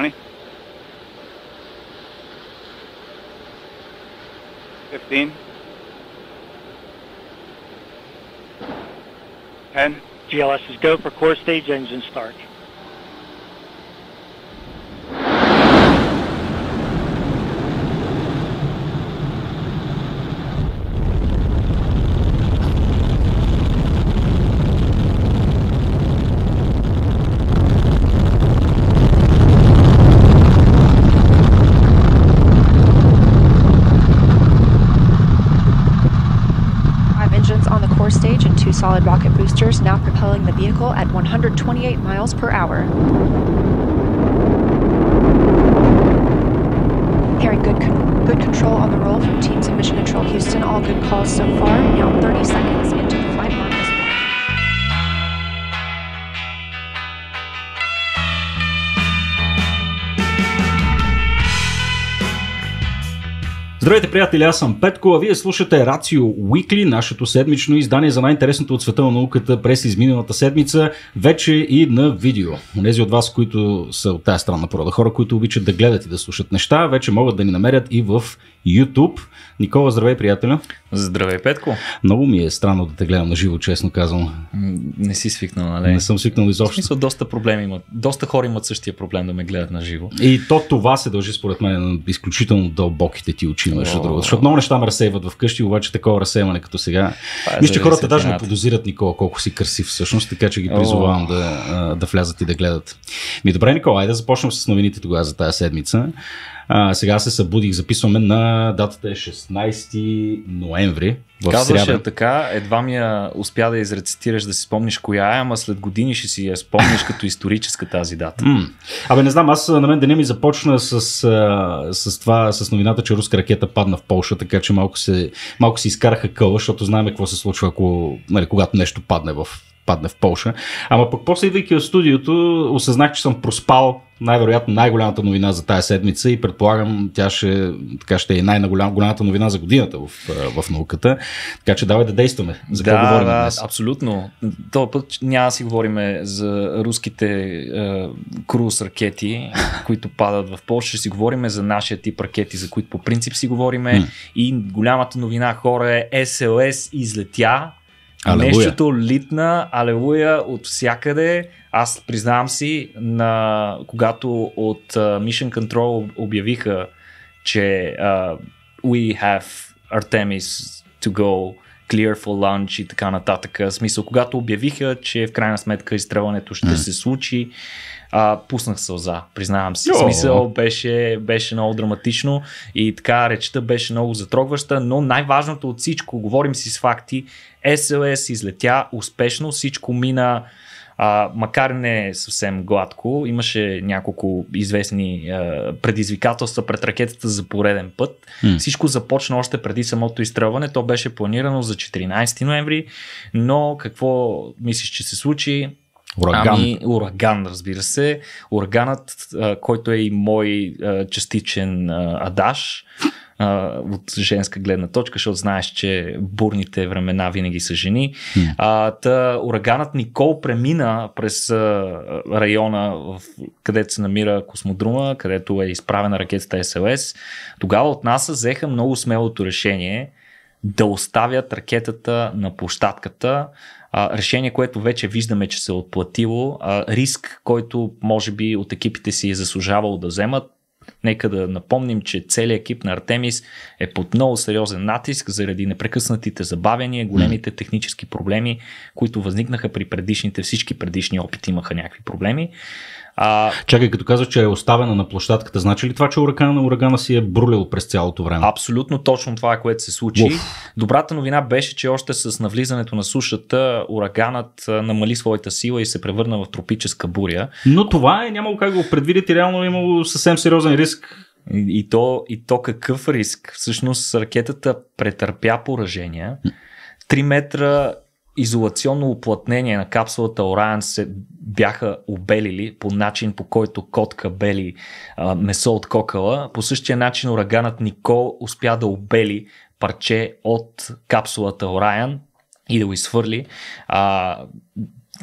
20, 15, 10. GLS is go for core stage engine start. propelling the vehicle at 128 miles per hour. Hearing good, con good control on the roll from teams Team Mission Control Houston. All good calls so far. Now 30 seconds into Здравейте, приятели, аз съм Петко, а вие слушате Рацио Уикли, нашето седмично издание за най-интересното от света на науката през изминалата седмица, вече и на видео. Онези от вас, които са от тази страна на порода, хора, които обичат да гледат и да слушат неща, вече могат да ни намерят и в YouTube. Никола, здравей, приятеля. Здравей, Петко. Много ми е странно да те гледам на живо, честно казвам. Не си свикнал, нали? Не съм свикнал изобщо. В смисъл, доста проблеми имат. Доста хора имат същия проблем да ме гледат на живо. И то това се дължи, според мен, на изключително дълбоките ти очи, между другото. Защото много неща ме разсейват вкъщи, обаче такова разсейване като сега. Е Мисля, че хората даже не подозират Никола колко си красив всъщност, така че ги призовавам да, да влязат и да гледат. Ми добре, Никола, айде да започнем с новините тогава за тази седмица. А, сега се събудих, записваме на датата е 16 ноември. Казваше така, едва ми я успя да изрецитираш, да си спомниш коя е, ама след години ще си я спомниш като историческа тази дата. Mm. Абе не знам, аз на мен деня ми започна с, с това, с новината, че руска ракета падна в Полша, така че малко се, малко се изкараха къла, защото знаем какво се случва, ако, нали, когато нещо падне в падне в Полша. Ама пък после идвайки от студиото, осъзнах, че съм проспал най-вероятно най-голямата новина за тази седмица и предполагам тя ще, така ще е най-голямата новина за годината в, в науката. Така че давай да действаме. За да, говорим да, днес? абсолютно. Този път няма да си говорим за руските е, круз ракети, които падат в Польша. Ще си говорим за нашия тип ракети, за които по принцип си говорим. Mm. И голямата новина хора е SLS излетя Алелуя. Нещото литна, алелуя, от всякъде. Аз признавам си, на, когато от uh, Mission Control обявиха, че uh, we have Artemis to go clear for lunch и така нататък. В смисъл, когато обявиха, че в крайна сметка изстрелването ще mm. се случи, uh, а, пуснах сълза, признавам си. Йо. Смисъл беше, беше много драматично и така речта беше много затрогваща, но най-важното от всичко, говорим си с факти, SLS излетя успешно, всичко мина а, макар не съвсем гладко, имаше няколко известни а, предизвикателства пред ракетата за пореден път. Mm. Всичко започна още преди самото изстрелване. То беше планирано за 14 ноември, но какво мислиш, че се случи? Ураган. Ами, ураган, разбира се. Ураганът, който е и мой частичен адаш от женска гледна точка, защото знаеш, че бурните времена винаги са жени. А, та, ураганът Никол премина през а, района, в, където се намира космодрума, където е изправена ракетата СЛС. Тогава от нас взеха много смелото решение – да оставят ракетата на площадката. А, решение, което вече виждаме, че се е отплатило. А, риск, който може би от екипите си е заслужавал да вземат. Нека да напомним, че целият екип на Артемис е под много сериозен натиск заради непрекъснатите забавяния, големите технически проблеми, които възникнаха при предишните, всички предишни опити имаха някакви проблеми. А... Чакай, като казваш, че е оставена на площадката, значи ли това, че урагана на урагана си е брулил през цялото време? Абсолютно точно това, е, което се случи. Уф. Добрата новина беше, че още с навлизането на сушата, ураганът намали своята сила и се превърна в тропическа буря. Но това е нямало как го предвидите, реално е имало съвсем сериозен риск. И то, и то какъв риск? Всъщност ракетата претърпя поражения. 3 метра изолационно оплътнение на капсулата Orion се бяха обелили по начин по който котка бели а, месо от кокала. По същия начин ураганът Никол успя да обели парче от капсулата Orion и да го изхвърли. А,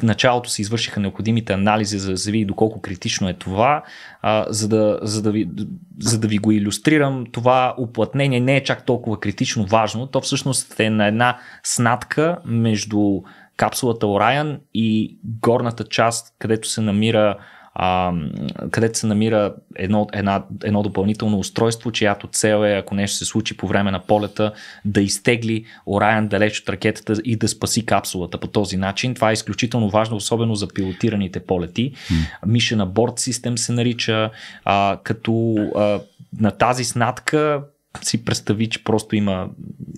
началото се извършиха необходимите анализи, за да се види доколко критично е това, а, за, да, за, да ви, за да ви го иллюстрирам, това уплътнение не е чак толкова критично важно, то всъщност е на една снатка между капсулата Orion и горната част, където се намира а, където се намира едно, една, едно допълнително устройство, чиято цел е, ако нещо се случи по време на полета, да изтегли Орайан далеч от ракетата и да спаси капсулата по този начин. Това е изключително важно, особено за пилотираните полети. Mission Abort System се нарича, а, като а, на тази снатка си представи, че просто има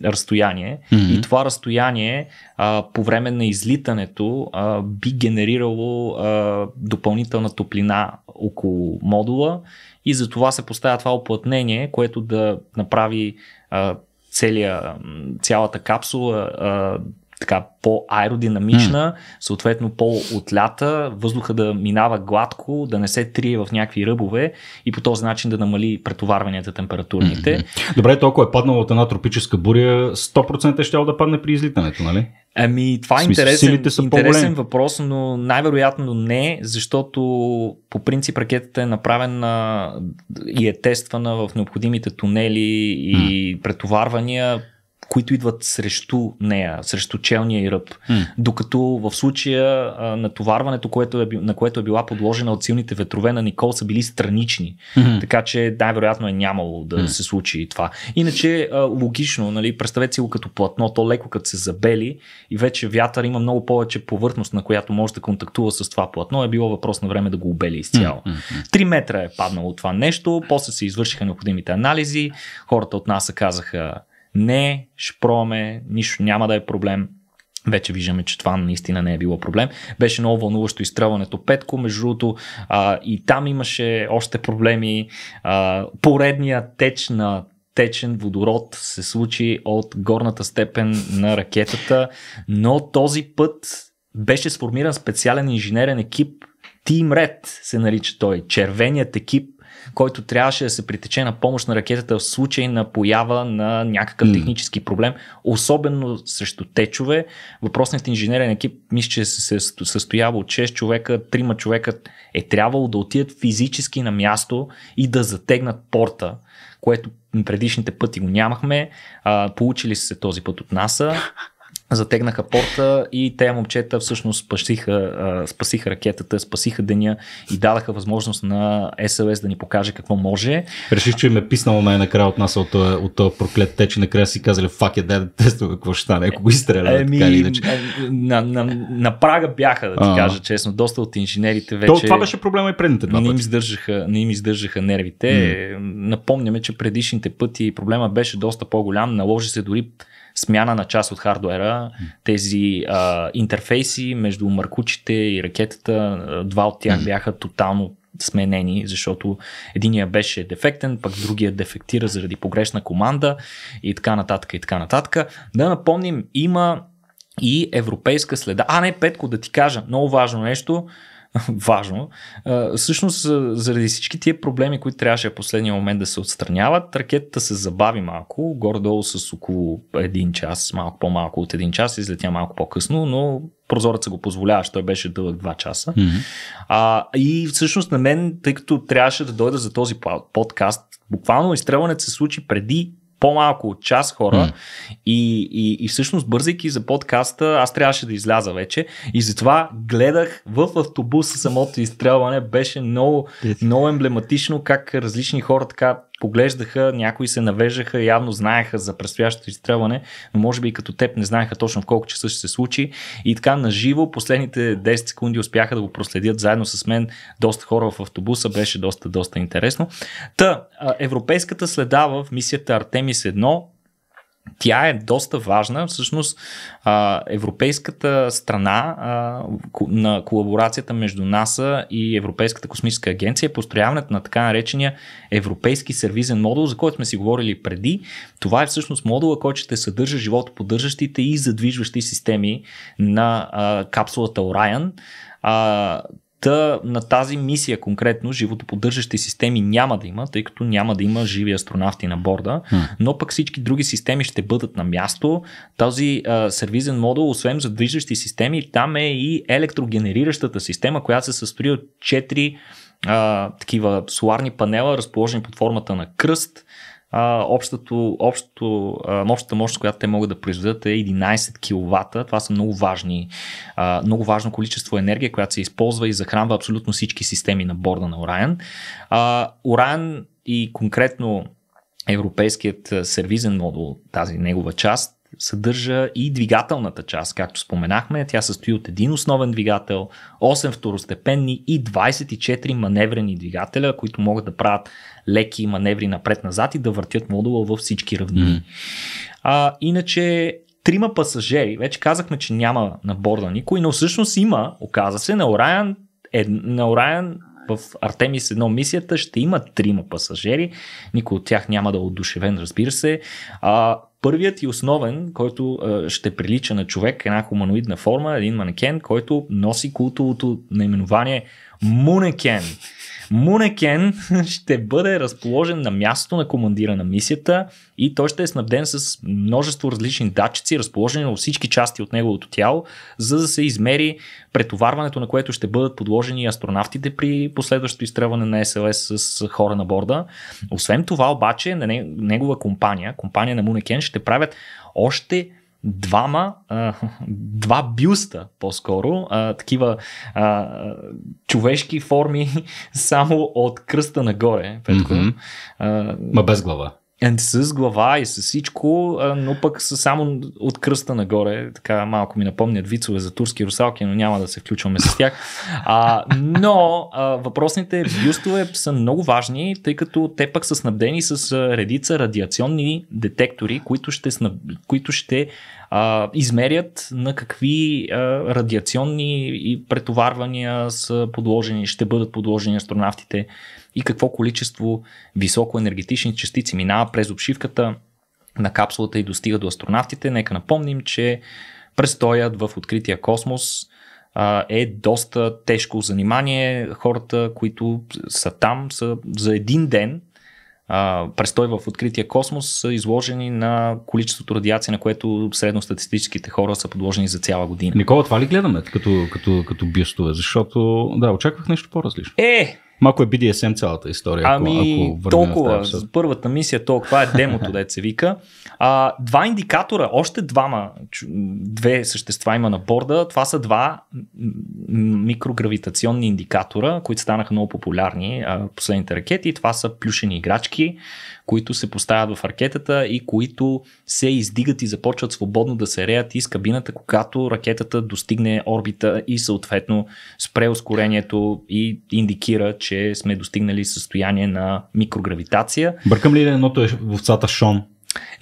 разстояние mm-hmm. и това разстояние а, по време на излитането а, би генерирало а, допълнителна топлина около модула и за това се поставя това оплътнение, което да направи а, целия, цялата капсула а, така по-аеродинамична, mm. съответно по-отлята, въздуха да минава гладко, да не се трие в някакви ръбове и по този начин да намали претоварванията температурните. Mm-hmm. Добре, толкова е паднало от една тропическа буря, 100% е ще да падне при излитането, нали? Ами, това е интересен, интересен въпрос, но най-вероятно не, защото по принцип ракетата е направена и е тествана в необходимите тунели и mm. претоварвания които идват срещу нея, срещу челния и ръб. Mm. Докато в случая а, натоварването, което е, на което е била подложена от силните ветрове на Никол, са били странични. Mm. Така че най-вероятно е нямало да mm. се случи и това. Иначе а, логично, нали, представете си го като платно, то леко като се забели и вече вятър има много повече повърхност, на която може да контактува с това платно. Е било въпрос на време да го обели изцяло. Три mm. метра е паднало това нещо, после се извършиха необходимите анализи, хората от нас казаха не, ще пробваме, нищо няма да е проблем. Вече виждаме, че това наистина не е било проблем. Беше много вълнуващо изстрелването Петко, между другото а, и там имаше още проблеми. А, поредния теч на течен водород се случи от горната степен на ракетата, но този път беше сформиран специален инженерен екип Team Red се нарича той. Червеният екип който трябваше да се притече на помощ на ракетата в случай на поява на някакъв mm. технически проблем, особено срещу течове. Въпросният инженерен екип, мисля, че се състоява от 6 човека, 3 човека е трябвало да отидат физически на място и да затегнат порта, което предишните пъти го нямахме. А, получили се този път от НАСА затегнаха порта и тези момчета всъщност спасиха, спасиха ракетата, спасиха деня и дадаха възможност на СЛС да ни покаже какво може. Реших, че им е писнало най-накрая от нас от този, от този проклет те, че накрая си казали фак е, дай да тестваме какво ще стане, ако го изстреля. Еми, така или иначе. На, на, на, на, прага бяха, да ти а кажа честно. Доста от инженерите вече... То, това беше проблема и предните два не им, издържаха, не им издържаха нервите. Mm. Напомняме, че предишните пъти проблема беше доста по-голям. Наложи се дори смяна на част от хардуера, тези а, интерфейси между маркучите и ракетата, два от тях бяха тотално сменени, защото единия беше дефектен, пък другия дефектира заради погрешна команда и така нататък и така нататък. Да напомним, има и европейска следа. А, не, Петко, да ти кажа, много важно нещо. важно. Всъщност, заради всички тия проблеми, които трябваше в последния момент да се отстраняват, ракетата се забави малко, горе-долу с около един час, малко по-малко от един час, излетя малко по-късно, но се го позволява. той беше дълъг 2 часа. Mm-hmm. А, и всъщност на мен, тъй като трябваше да дойда за този подкаст, буквално изстрелването се случи преди по-малко от час хора mm. и, и, и всъщност бързайки за подкаста, аз трябваше да изляза вече и затова гледах в автобуса самото изстрелване, беше много, много емблематично как различни хора така поглеждаха, някои се навеждаха, явно знаеха за предстоящото изстрелване, но може би и като теб не знаеха точно в колко часа ще се случи. И така наживо последните 10 секунди успяха да го проследят заедно с мен доста хора в автобуса, беше доста, доста интересно. Та, европейската следа в мисията Артемис 1 тя е доста важна. Всъщност, а, европейската страна а, на колаборацията между НАСА и Европейската космическа агенция е построяването на така наречения европейски сервизен модул, за който сме си говорили преди. Това е всъщност модула, който ще съдържа животоподдържащите и задвижващи системи на а, капсулата Orion. А, Та на тази мисия конкретно животоподдържащи системи няма да има, тъй като няма да има живи астронавти на борда, но пък всички други системи ще бъдат на място. Този а, сервизен модул, освен за движещи системи, там е и електрогенериращата система, която се състои от 4 а, такива соларни панела, разположени под формата на кръст, а, общото, общото, а, общата мощност, която те могат да произведат е 11 кВт. Това са много важни, а, много важно количество енергия, която се използва и захранва абсолютно всички системи на борда на Orion. А, Orion и конкретно европейският сервизен модул, тази негова част, съдържа и двигателната част, както споменахме. Тя състои от един основен двигател, 8 второстепенни и 24 маневрени двигателя, които могат да правят леки маневри напред-назад и да въртят модула във всички равнини. Mm-hmm. А, иначе трима пасажери, вече казахме, че няма на борда никой, но всъщност има, оказа се, на Орайан, е, на Орайан в Артемис едно мисията ще има трима пасажери. Никой от тях няма да е одушевен, разбира се. А, първият и основен, който а, ще прилича на човек, една хуманоидна форма, един манекен, който носи култовото наименование Мунекен. Мунекен ще бъде разположен на мястото на командира на мисията и той ще е снабден с множество различни датчици, разположени на всички части от неговото тяло, за да се измери претоварването, на което ще бъдат подложени астронавтите при последващото изтръване на СЛС с хора на борда. Освен това обаче, на негова компания, компания на Мунекен, ще правят още двама, а, два бюста по-скоро, а, такива а, човешки форми само от кръста нагоре, Петко. Mm-hmm. А, Ма без глава с глава и с всичко, но пък са само от кръста нагоре. Така малко ми напомнят вицове за турски русалки, но няма да се включваме с тях. А, но а, въпросните бюстове са много важни, тъй като те пък са снабдени с редица радиационни детектори, които ще, снаб... които ще а, измерят на какви а, радиационни и претоварвания са подложени, ще бъдат подложени астронавтите и какво количество високоенергетични частици минава през обшивката на капсулата и достига до астронавтите. Нека напомним, че престоят в открития космос е доста тежко занимание. Хората, които са там, са за един ден престой в открития космос са изложени на количеството радиация, на което средностатистическите хора са подложени за цяла година. Никола, това ли гледаме като, като, като бюстове? Защото, да, очаквах нещо по-различно. Е, Малко е BDSM цялата история. Ами, ако, ако толкова. С първата мисия толкова е демото, да се вика. А, два индикатора, още двама, две същества има на борда. Това са два микрогравитационни индикатора, които станаха много популярни а, последните ракети. Това са плюшени играчки, които се поставят в ракетата и които се издигат и започват свободно да се реят из кабината, когато ракетата достигне орбита и съответно спре ускорението и индикира, че сме достигнали състояние на микрогравитация. Бъркам ли едното е в овцата Шон?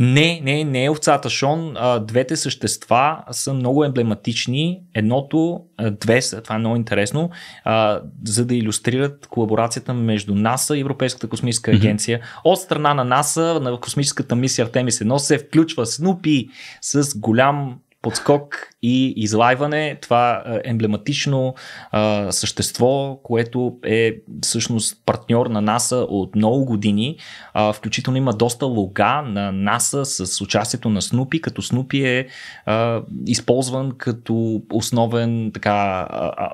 Не, не, не е овцата Шон. А, двете същества са много емблематични. Едното, а, две са, това е много интересно, а, за да иллюстрират колаборацията между НАСА и Европейската космическа агенция. Mm-hmm. От страна на НАСА, на космическата мисия Артемис 1 се включва Снупи с голям подскок и излайване. Това е, емблематично а, същество, което е всъщност партньор на НАСА от много години. А, включително има доста лога на НАСА с участието на Снупи, като Снупи е а, използван като основен така а, а,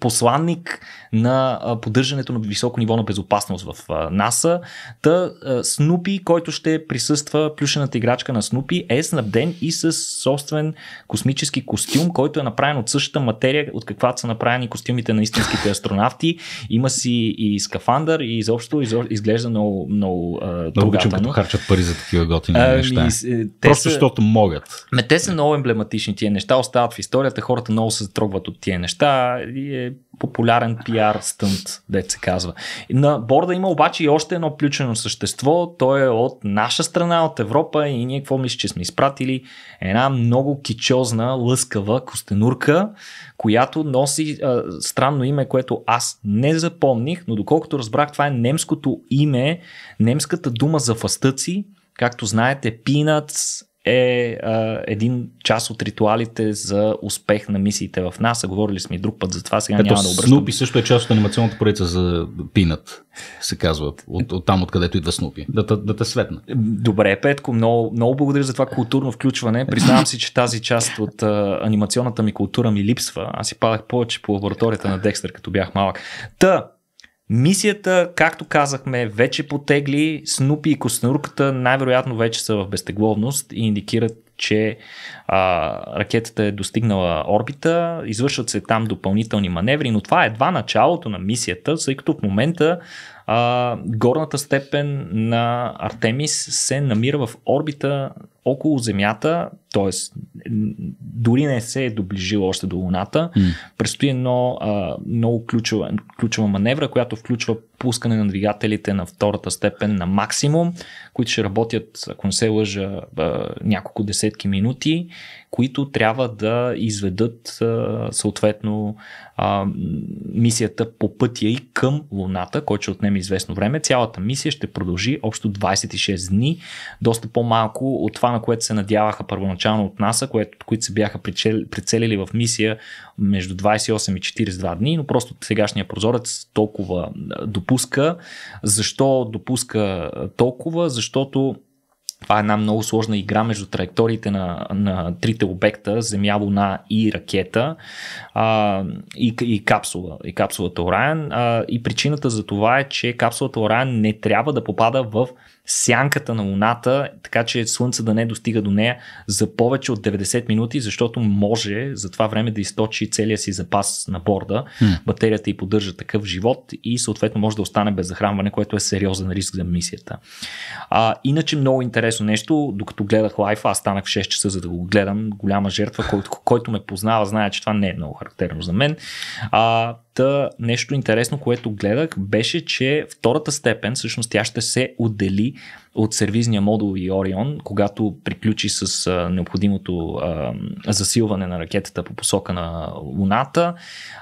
посланник на поддържането на високо ниво на безопасност в НАСА. Та Снупи, който ще присъства, плюшената играчка на Снупи е снабден и с собствен космически костюм, който е направен от същата материя, от каквато са направени костюмите на истинските астронавти. Има си и скафандър и изобщо, изглежда много, много Много обичам като харчат пари за такива готини а, ами, неща. Ми, е, те Просто са, защото могат. Ме, те са много емблематични тия неща, остават в историята, хората много се затрогват от тия неща и е популярен пиар стънт, де се казва. На борда има обаче и още едно включено същество. То е от наша страна, от Европа и ние какво мисля, че сме изпратили една много кичозна, лъскава костенурка, която носи а, странно име, което аз не запомних, но доколкото разбрах, това е немското име, немската дума за фастъци, както знаете, peanuts, е а, един част от ритуалите за успех на мисиите в НАСА. Говорили сме и друг път за това, сега Ето, няма да обръщам. Снупи също е част от анимационната проекция за Пинат, се казва, от, от там откъдето идва Снупи. Да, да, да те светна. Добре, Петко, много, много благодаря за това културно включване. Признавам си, че тази част от а, анимационната ми култура ми липсва. Аз си падах повече по лабораторията на Декстър, като бях малък. Та, Мисията, както казахме, вече потегли. Снупи и Костенурката най-вероятно вече са в безтегловност и индикират, че а, ракетата е достигнала орбита. Извършват се там допълнителни маневри, но това е едва началото на мисията, тъй като в момента а, горната степен на Артемис се намира в орбита около Земята, т.е. дори не се е доближила още до Луната, mm. предстои едно а, много ключова, ключова маневра, която включва пускане на двигателите на втората степен на максимум, които ще работят, ако не се лъжа, а, няколко десетки минути, които трябва да изведат а, съответно а, мисията по пътя и към Луната, който ще отнеме известно време. Цялата мисия ще продължи общо 26 дни, доста по-малко от това, на което се надяваха първоначално от НАСА, което, които се бяха прицелили в мисия между 28 и 42 дни, но просто сегашния прозорец толкова допуска. Защо допуска толкова? Защото това е една много сложна игра между траекториите на, на трите обекта Земя, Луна и ракета а, и, и, капсула, и капсулата Орайан. А, и причината за това е, че капсулата Орайан не трябва да попада в сянката на Луната, така че Слънце да не достига до нея за повече от 90 минути, защото може за това време да източи целия си запас на борда. Mm. Батерията й поддържа такъв живот и съответно може да остане без захранване, което е сериозен риск за мисията. А, иначе много интересно нещо, докато гледах лайфа, аз станах в 6 часа за да го гледам, голяма жертва, който, който ме познава, знае, че това не е много характерно за мен. А, Та нещо интересно, което гледах, беше, че втората степен, всъщност тя ще се отдели от сервизния модул и Орион, когато приключи с а, необходимото а, засилване на ракетата по посока на Луната.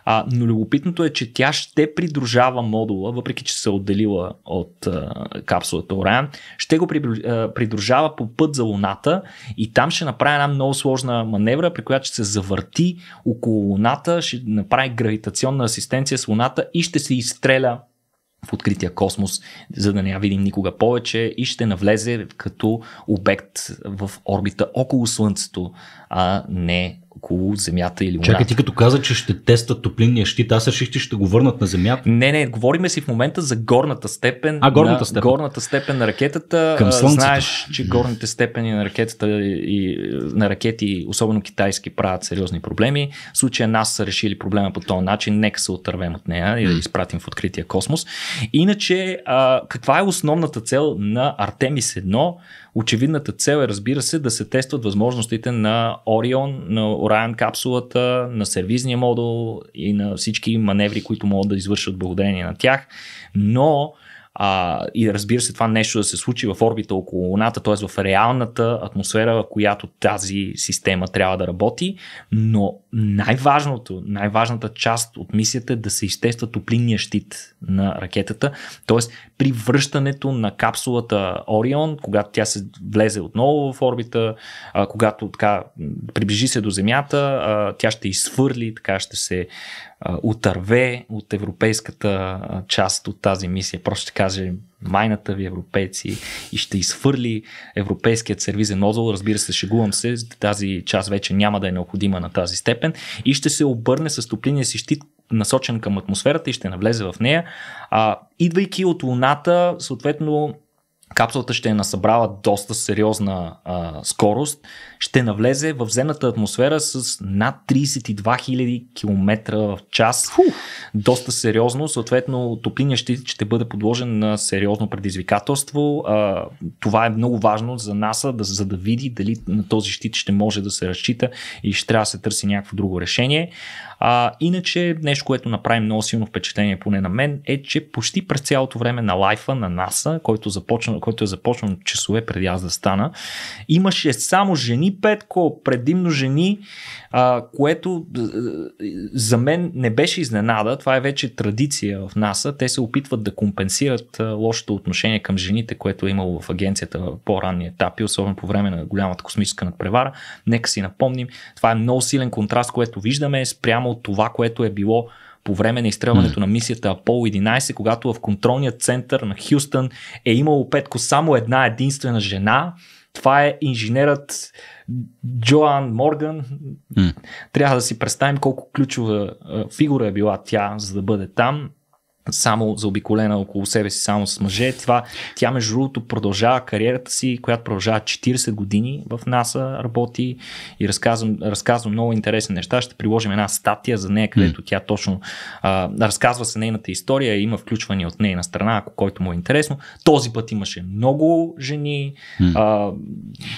А, но любопитното е, че тя ще придружава модула, въпреки че се е отделила от а, капсулата Орион, ще го придружава по път за Луната и там ще направи една много сложна маневра, при която ще се завърти около Луната, ще направи гравитационна асистенция с Луната и ще се изстреля в открития космос, за да не я видим никога повече и ще навлезе като обект в орбита около Слънцето, а не около Земята или Луната. Чакай, ти като каза, че ще тестват топлинния щит, аз реших, че ще го върнат на Земята. Не, не, говориме си в момента за горната степен. А, горната на, Горната степен на ракетата. Към Слънцето. Знаеш, че горните степени на ракетата и на ракети, особено китайски, правят сериозни проблеми. В случая нас са решили проблема по този начин, нека се отървем от нея и да изпратим в открития космос. Иначе, а, каква е основната цел на Артемис 1? Очевидната цел е, разбира се, да се тестват възможностите на Орион, на Оран правим капсулата, на сервизния модул и на всички маневри, които могат да извършат благодарение на тях, но а, и разбира се това нещо да се случи в орбита около Луната, т.е. в реалната атмосфера, в която тази система трябва да работи, но най-важното, най-важната част от мисията е да се изтества топлинния щит на ракетата, т.е. при връщането на капсулата Орион, когато тя се влезе отново в орбита, а, когато така приближи се до Земята, а, тя ще изсвърли, така ще се отърве от европейската част от тази мисия. Просто ще каже майната ви европейци и ще изхвърли европейският сервизен нозъл. Разбира се, шегувам се, тази част вече няма да е необходима на тази степен и ще се обърне с топлиния си щит насочен към атмосферата и ще навлезе в нея. А, идвайки от Луната, съответно капсулата ще е насъбрала доста сериозна а, скорост ще навлезе в земната атмосфера с над 32 000 км в час. Фу. Доста сериозно. Съответно, топлиния щит ще бъде подложен на сериозно предизвикателство. А, това е много важно за НАСА, да, за да види дали на този щит ще може да се разчита и ще трябва да се търси някакво друго решение. А, иначе, нещо, което направи много силно впечатление, поне на мен, е, че почти през цялото време на лайфа на НАСА, който, започна, който е започнал часове преди аз да стана, имаше само жени жени петко, предимно жени, а, което е, за мен не беше изненада. Това е вече традиция в НАСА. Те се опитват да компенсират е, лошото отношение към жените, което е имало в агенцията в по-ранни етапи, особено по време на голямата космическа надпревара. Нека си напомним, това е много силен контраст, което виждаме спрямо от това, което е било по време на изстрелването mm. на мисията Апол 11, когато в контролния център на Хюстън е имало петко само една единствена жена. Това е инженерът Джоан Морган. Mm. Трябва да си представим колко ключова фигура е била тя, за да бъде там само заобиколена около себе си, само с мъже. Това, тя между другото продължава кариерата си, която продължава 40 години в НАСА, работи и разказвам, разказва много интересни неща. Ще приложим една статия за нея, където тя точно а, разказва се нейната история, има включване от нейна страна, ако който му е интересно. Този път имаше много жени, а,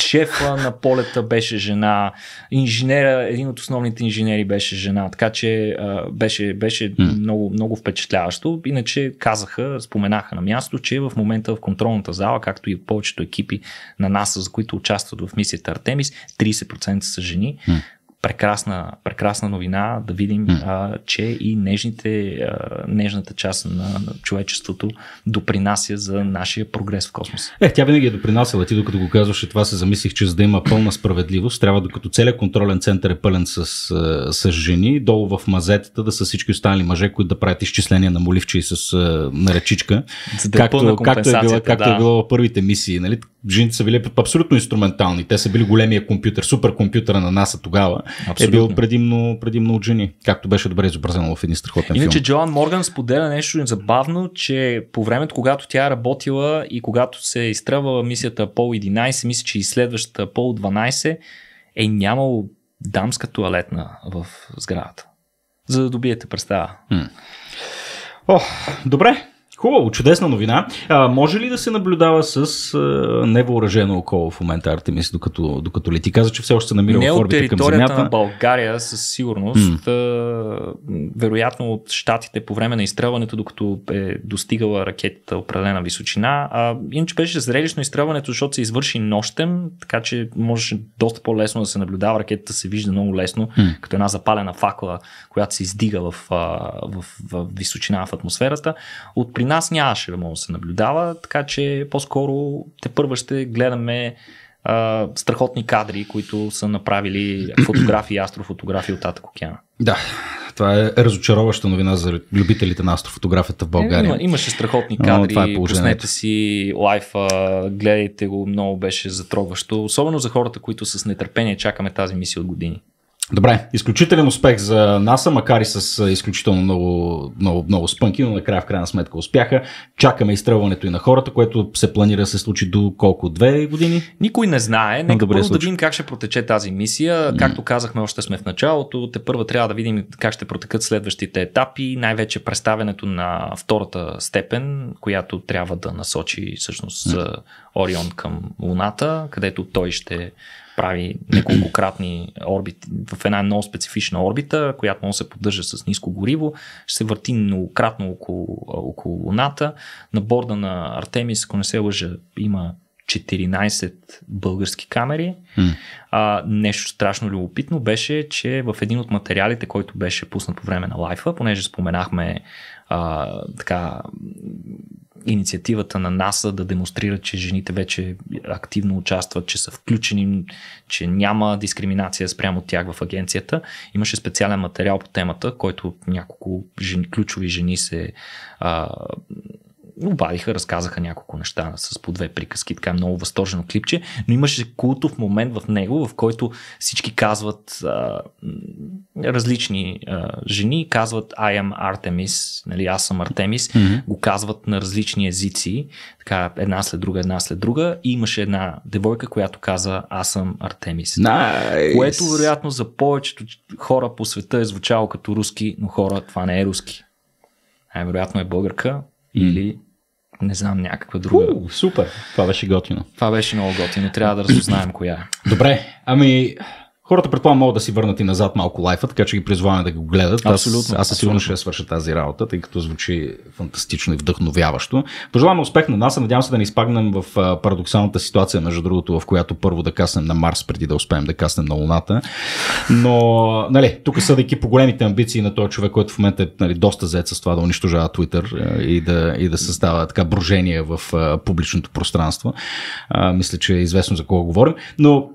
шефа на полета беше жена, инженера, един от основните инженери беше жена, така че а, беше, беше много, много впечатляващо иначе казаха, споменаха на място, че в момента в контролната зала, както и повечето екипи на НАСА, за които участват в мисията Артемис, 30% са жени. Mm прекрасна, прекрасна новина да видим, mm. а, че и нежните, а, нежната част на, на човечеството допринася за нашия прогрес в космоса. Е, тя винаги е допринасяла. Ти докато го казваше това се замислих, че за да има пълна справедливост, трябва докато целият контролен център е пълен с, с жени, долу в мазетата да са всички останали мъже, които да правят изчисления на моливче и с наречичка. Е както, е както, е било, както да. е било в първите мисии. Нали? жените са били абсолютно инструментални. Те са били големия компютър, суперкомпютъра на НАСА тогава. Е абсолютно. Е бил предимно, предимно от жени, както беше добре изобразено в един страхотен Иначе, филм. Иначе Джоан Морган споделя нещо забавно, че по времето, когато тя е работила и когато се е изтръвала мисията Пол 11, мисля, че и следващата Пол 12, е нямало дамска туалетна в сградата. За да добиете представа. Хм. О, добре, Хубаво, чудесна новина. А, може ли да се наблюдава с а, невооръжено около в момента, Артемис, докато, докато лети? Каза, че все още се намира в орбита към Земята. на България със сигурност. Mm. А, вероятно от щатите по време на изстрелването, докато е достигала ракетата определена височина. А, иначе беше зрелищно изстрелването, защото се извърши нощем, така че можеше доста по-лесно да се наблюдава. Ракетата се вижда много лесно, mm. като една запалена факла, която се издига в, в, в, в височина в атмосферата. От при нас нямаше да може да се наблюдава, така че по-скоро те първа ще гледаме а, страхотни кадри, които са направили фотографии, астрофотографии от Атак океана. Да, това е разочароваща новина за любителите на астрофотографията в България. Има, имаше страхотни кадри, е пуснете си лайфа, гледайте го, много беше затрогващо, особено за хората, които с нетърпение чакаме тази мисия от години. Добре, изключителен успех за НАСА, макар и с изключително много, много, много спънки, но накрая в крайна сметка успяха. Чакаме изстрелването и на хората, което се планира да се случи до колко? Две години? Никой не знае. Нека Добре случай. да видим как ще протече тази мисия. Както казахме, още сме в началото. Те първо трябва да видим как ще протекат следващите етапи, най-вече представенето на втората степен, която трябва да насочи всъщност Орион към Луната, където той ще прави неколкократни орбити в една много специфична орбита, която може да се поддържа с ниско гориво, ще се върти многократно около, около Луната. На борда на Артемис, ако не се лъжа, има 14 български камери. Mm. А, нещо страшно любопитно беше, че в един от материалите, който беше пуснат по време на лайфа, понеже споменахме а, така инициативата на НАСА да демонстрира, че жените вече активно участват, че са включени, че няма дискриминация спрямо тях в агенцията. Имаше специален материал по темата, който няколко жени, ключови жени се а, обадиха, разказаха няколко неща с по две приказки, така е много възторжено клипче, но имаше култов момент в него, в който всички казват а, различни а, жени, казват I am Artemis, нали, аз съм Артемис, mm-hmm. го казват на различни езици, така една след друга, една след друга и имаше една девойка, която каза аз съм Артемис. Nice. Което вероятно за повечето хора по света е звучало като руски, но хора това не е руски. Най-вероятно е българка, или не знам, някаква друга. У, супер, това беше готино. Това беше много готино, трябва да разузнаем коя е. Добре, ами Хората предполагам могат да си върнат и назад малко лайфа, така че ги призваваме да го гледат. Абсолютно. Аз, аз със сигурност ще я свърша тази работа, тъй като звучи фантастично и вдъхновяващо. Пожелавам успех на нас, надявам се да не изпагнем в парадоксалната ситуация, между другото, в която първо да каснем на Марс, преди да успеем да каснем на Луната. Но, нали, тук съдейки по големите амбиции на този човек, който в момента е нали, доста зает с това да унищожава Twitter и да, и да създава така брожение в публичното пространство, а, мисля, че е известно за кого говорим. Но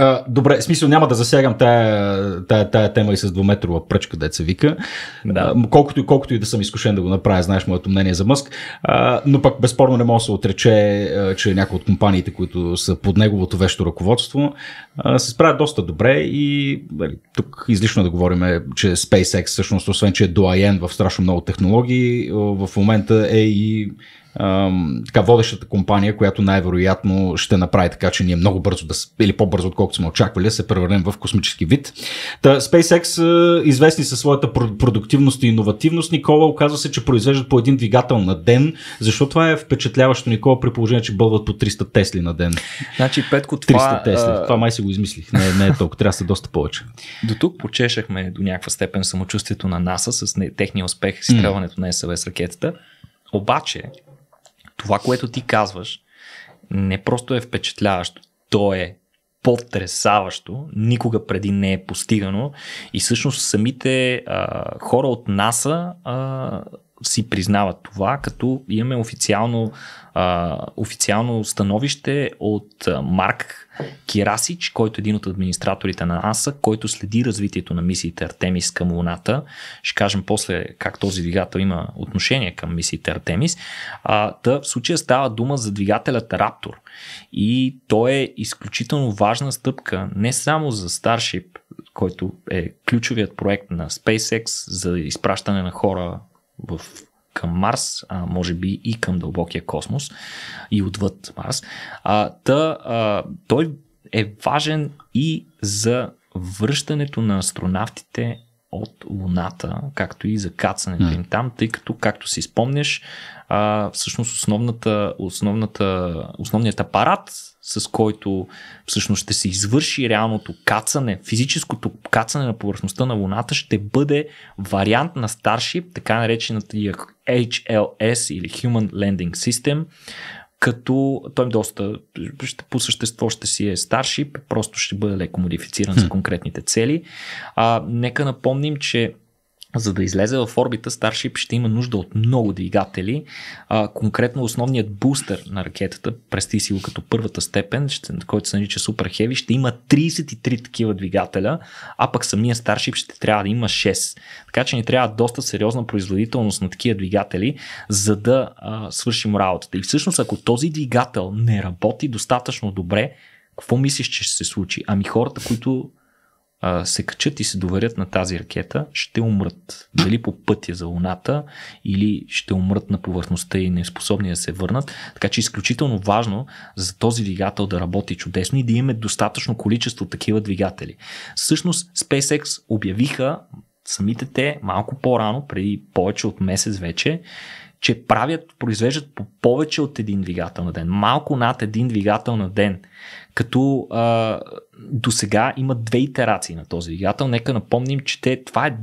а, добре, смисъл няма да засягам тая, тая, тая тема и с двуметрова пръчка, деца вика. Да. колкото, и, колкото и да съм изкушен да го направя, знаеш моето мнение за Мъск. А, но пък безспорно не мога да се отрече, че някои от компаниите, които са под неговото вещо ръководство, а, се справят доста добре и дали, тук излишно е да говорим, че SpaceX всъщност, освен че е доаен в страшно много технологии, в момента е и така водещата компания, която най-вероятно ще направи така, че ние много бързо да, или по-бързо отколкото сме очаквали, да се превърнем в космически вид. Та, SpaceX, известни със своята продуктивност и иновативност, Никола оказва се, че произвеждат по един двигател на ден. Защо това е впечатляващо, Никола, при положение, че бълват по 300 Тесли на ден? Значи, Петко, това... 300 Тесли. Това май се го измислих. Не, не е толкова. Трябва да са доста повече. До тук почешахме до някаква степен самочувствието на НАСА с техния успех с изстрелването на СВС ракетата. Обаче, това, което ти казваш, не просто е впечатляващо, то е потресаващо, никога преди не е постигано и всъщност самите а, хора от НАСА а, си признават това, като имаме официално, а, официално становище от Марк Кирасич, който е един от администраторите на АСА, който следи развитието на мисиите Артемис към Луната. Ще кажем после как този двигател има отношение към мисиите Артемис. А, та в случая става дума за двигателят Раптор. И то е изключително важна стъпка не само за Starship, който е ключовият проект на SpaceX за изпращане на хора в, към Марс, а, може би и към дълбокия космос и отвъд Марс. А, та, а, той е важен и за връщането на астронавтите от Луната, както и за кацането им там, тъй като, както си спомняш, а, всъщност основната, основната, основният апарат с който всъщност ще се извърши реалното кацане, физическото кацане на повърхността на Луната, ще бъде вариант на Starship, така наречената HLS или Human Landing System, като той е доста, ще, по същество ще си е Starship, просто ще бъде леко модифициран за конкретните цели. А, нека напомним, че за да излезе в орбита, Starship ще има нужда от много двигатели. А, конкретно основният бустер на ракетата, прести си го като първата степен, ще, който се нарича Super Heavy, ще има 33 такива двигателя, а пък самия Starship ще трябва да има 6. Така че ни трябва доста сериозна производителност на такива двигатели, за да а, свършим работата. И всъщност, ако този двигател не работи достатъчно добре, какво мислиш, че ще се случи? Ами хората, които а, се качат и се доверят на тази ракета, ще умрат. Дали по пътя за Луната или ще умрат на повърхността и неспособни да се върнат. Така че изключително важно за този двигател да работи чудесно и да имаме достатъчно количество такива двигатели. Всъщност SpaceX обявиха самите те малко по-рано, преди повече от месец вече, че правят, произвеждат по повече от един двигател на ден, малко над един двигател на ден. Като а, до сега има две итерации на този двигател. Нека напомним, че те, това, е,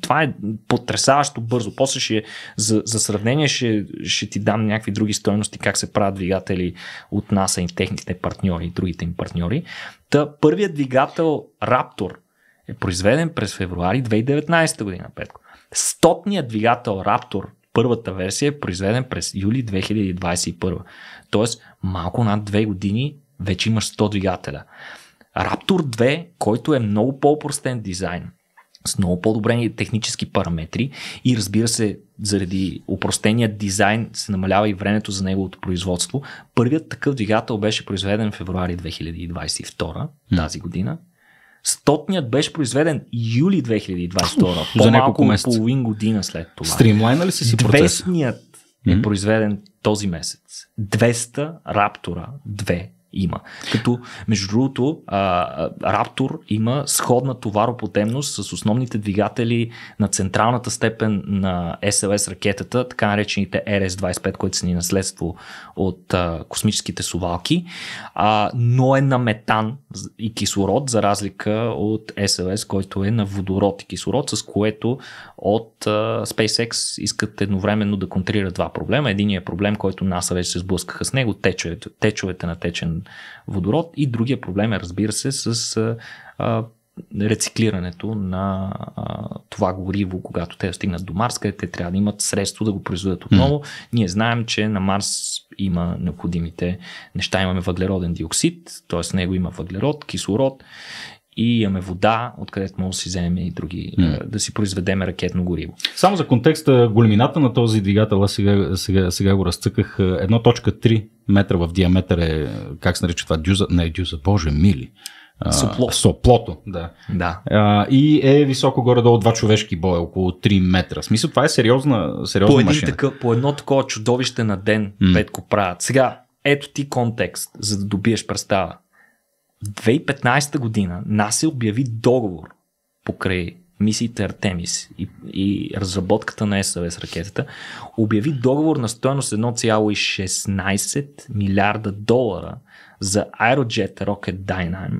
това е потрясаващо бързо. После ще, за, за сравнение ще, ще ти дам някакви други стоености, как се правят двигатели от нас и техните партньори, и другите им партньори. Та, първият двигател Raptor е произведен през февруари 2019 година, Петко. Стотният двигател Raptor първата версия е произведен през юли 2021. Тоест, малко над две години вече имаш 100 двигателя. Raptor 2, който е много по-простен дизайн, с много по-добрени технически параметри и разбира се, заради упростения дизайн се намалява и времето за неговото производство. Първият такъв двигател беше произведен в февруари 2022 тази година Стотният беше произведен юли 2022, за няколко месеца. половин година след това. Стримлайна ли си си процеса? Двестният е произведен този месец. 200 Раптора 2 има. Като, между другото, а, Raptor има сходна товаропотемност с основните двигатели на централната степен на SLS ракетата, така наречените RS-25, които са ни наследство от а, космическите сувалки, а, но е на метан и кислород, за разлика от SLS, който е на водород и кислород, с което от uh, SpaceX искат едновременно да контрират два проблема. Единият е проблем, който НАСА вече се сблъскаха с него, течовете, течовете на течен водород и другия проблем е разбира се с uh, рециклирането на а, това гориво, когато те стигнат до Марс, къде те трябва да имат средство да го произведат отново. Mm. Ние знаем, че на Марс има необходимите неща. Имаме въглероден диоксид, т.е. него има въглерод, кислород и имаме вода, откъдето може да си вземем и други, mm. да си произведем ракетно гориво. Само за контекста, големината на този двигател, аз сега, сега, сега го разцъках, 1.3 метра в диаметър е, как се нарича това, дюза, не дюза, боже мили. Сопло. Соплото, да. да. А, и е високо горе-долу два човешки боя, около 3 метра. В смисъл, това е сериозна, сериозна по един машина. Такъв, по едно такова чудовище на ден, mm. Петко правят. Сега, ето ти контекст, за да добиеш представа. 2015 година НАСА обяви договор покрай мисиите Артемис и, и разработката на СВС ракетата, обяви договор на стоеност 1,16 милиарда долара за Aerojet Rocket Dynam,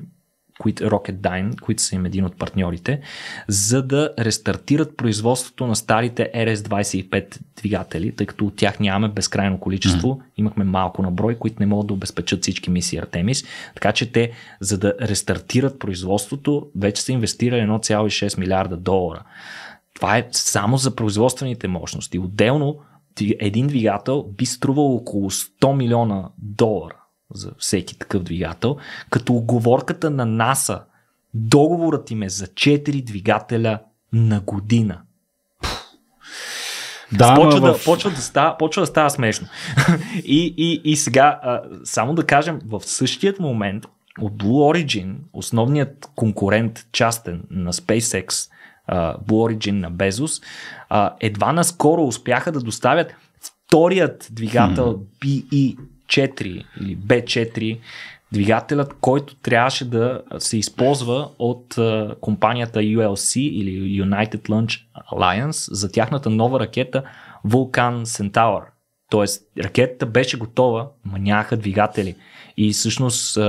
които, Rocketdyne, които са им един от партньорите, за да рестартират производството на старите RS-25 двигатели, тъй като от тях нямаме безкрайно количество, mm-hmm. имахме малко наброй, които не могат да обезпечат всички мисии Артемис, така че те, за да рестартират производството, вече са инвестирали 1,6 милиарда долара. Това е само за производствените мощности. Отделно един двигател би струвал около 100 милиона долара за всеки такъв двигател, като оговорката на НАСА, договорът им е за 4 двигателя на година. Да, почва, да, в... почва, да става, почва да става смешно. и, и, и сега, а, само да кажем, в същият момент от Blue Origin, основният конкурент частен на SpaceX, а, Blue Origin на Безос, едва наскоро успяха да доставят вторият двигател hmm. BE 4 или B4 двигателят, който трябваше да се използва от компанията ULC или United Launch Alliance за тяхната нова ракета Vulcan Centaur. Тоест, ракетата беше готова, но нямаха двигатели. И всъщност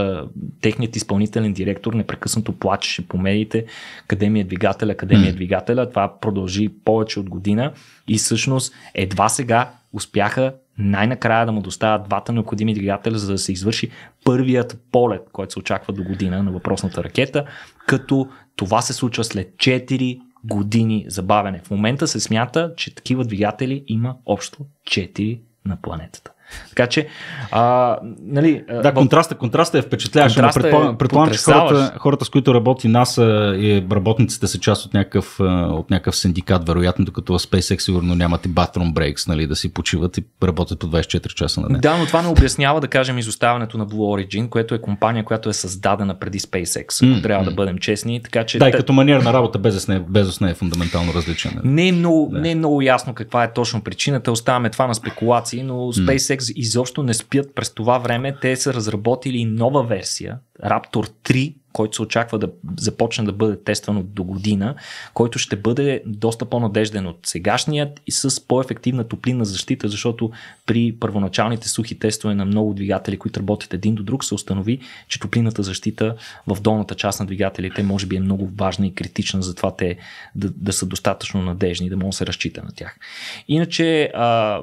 техният изпълнителен директор непрекъснато плачеше по медиите, къде ми е двигателя, къде ми е двигателя. Това продължи повече от година и всъщност едва сега успяха най-накрая да му доставят двата необходими двигателя, за да се извърши първият полет, който се очаква до година на въпросната ракета, като това се случва след 4 години забавене. В момента се смята, че такива двигатели има общо 4 на планетата. Така че, а, нали... Да, контраста, контраста е впечатляващ. Контраста е предполагам, е предполагам че хората, хората, с които работи НАСА и работниците са част от някакъв, от някакъв синдикат, вероятно, докато в SpaceX сигурно нямат и bathroom breaks, нали, да си почиват и работят по 24 часа на ден. Да, но това не обяснява, да кажем, изоставането на Blue Origin, което е компания, която е създадена преди SpaceX, mm-hmm. трябва да бъдем честни. Така, че... Да, и като манер на работа Безос не, е, не е фундаментално различен. Не е, много, да. не е много ясно каква е точно причината, оставаме това на спекулации, но SpaceX Cortex изобщо не спят през това време. Те са разработили нова версия, Raptor 3, който се очаква да започне да бъде тестван от до година, който ще бъде доста по-надежден от сегашният и с по-ефективна топлинна защита, защото при първоначалните сухи тестове на много двигатели, които работят един до друг, се установи, че топлинната защита в долната част на двигателите може би е много важна и критична, затова те да, да са достатъчно надежни, да може да се разчита на тях. Иначе а,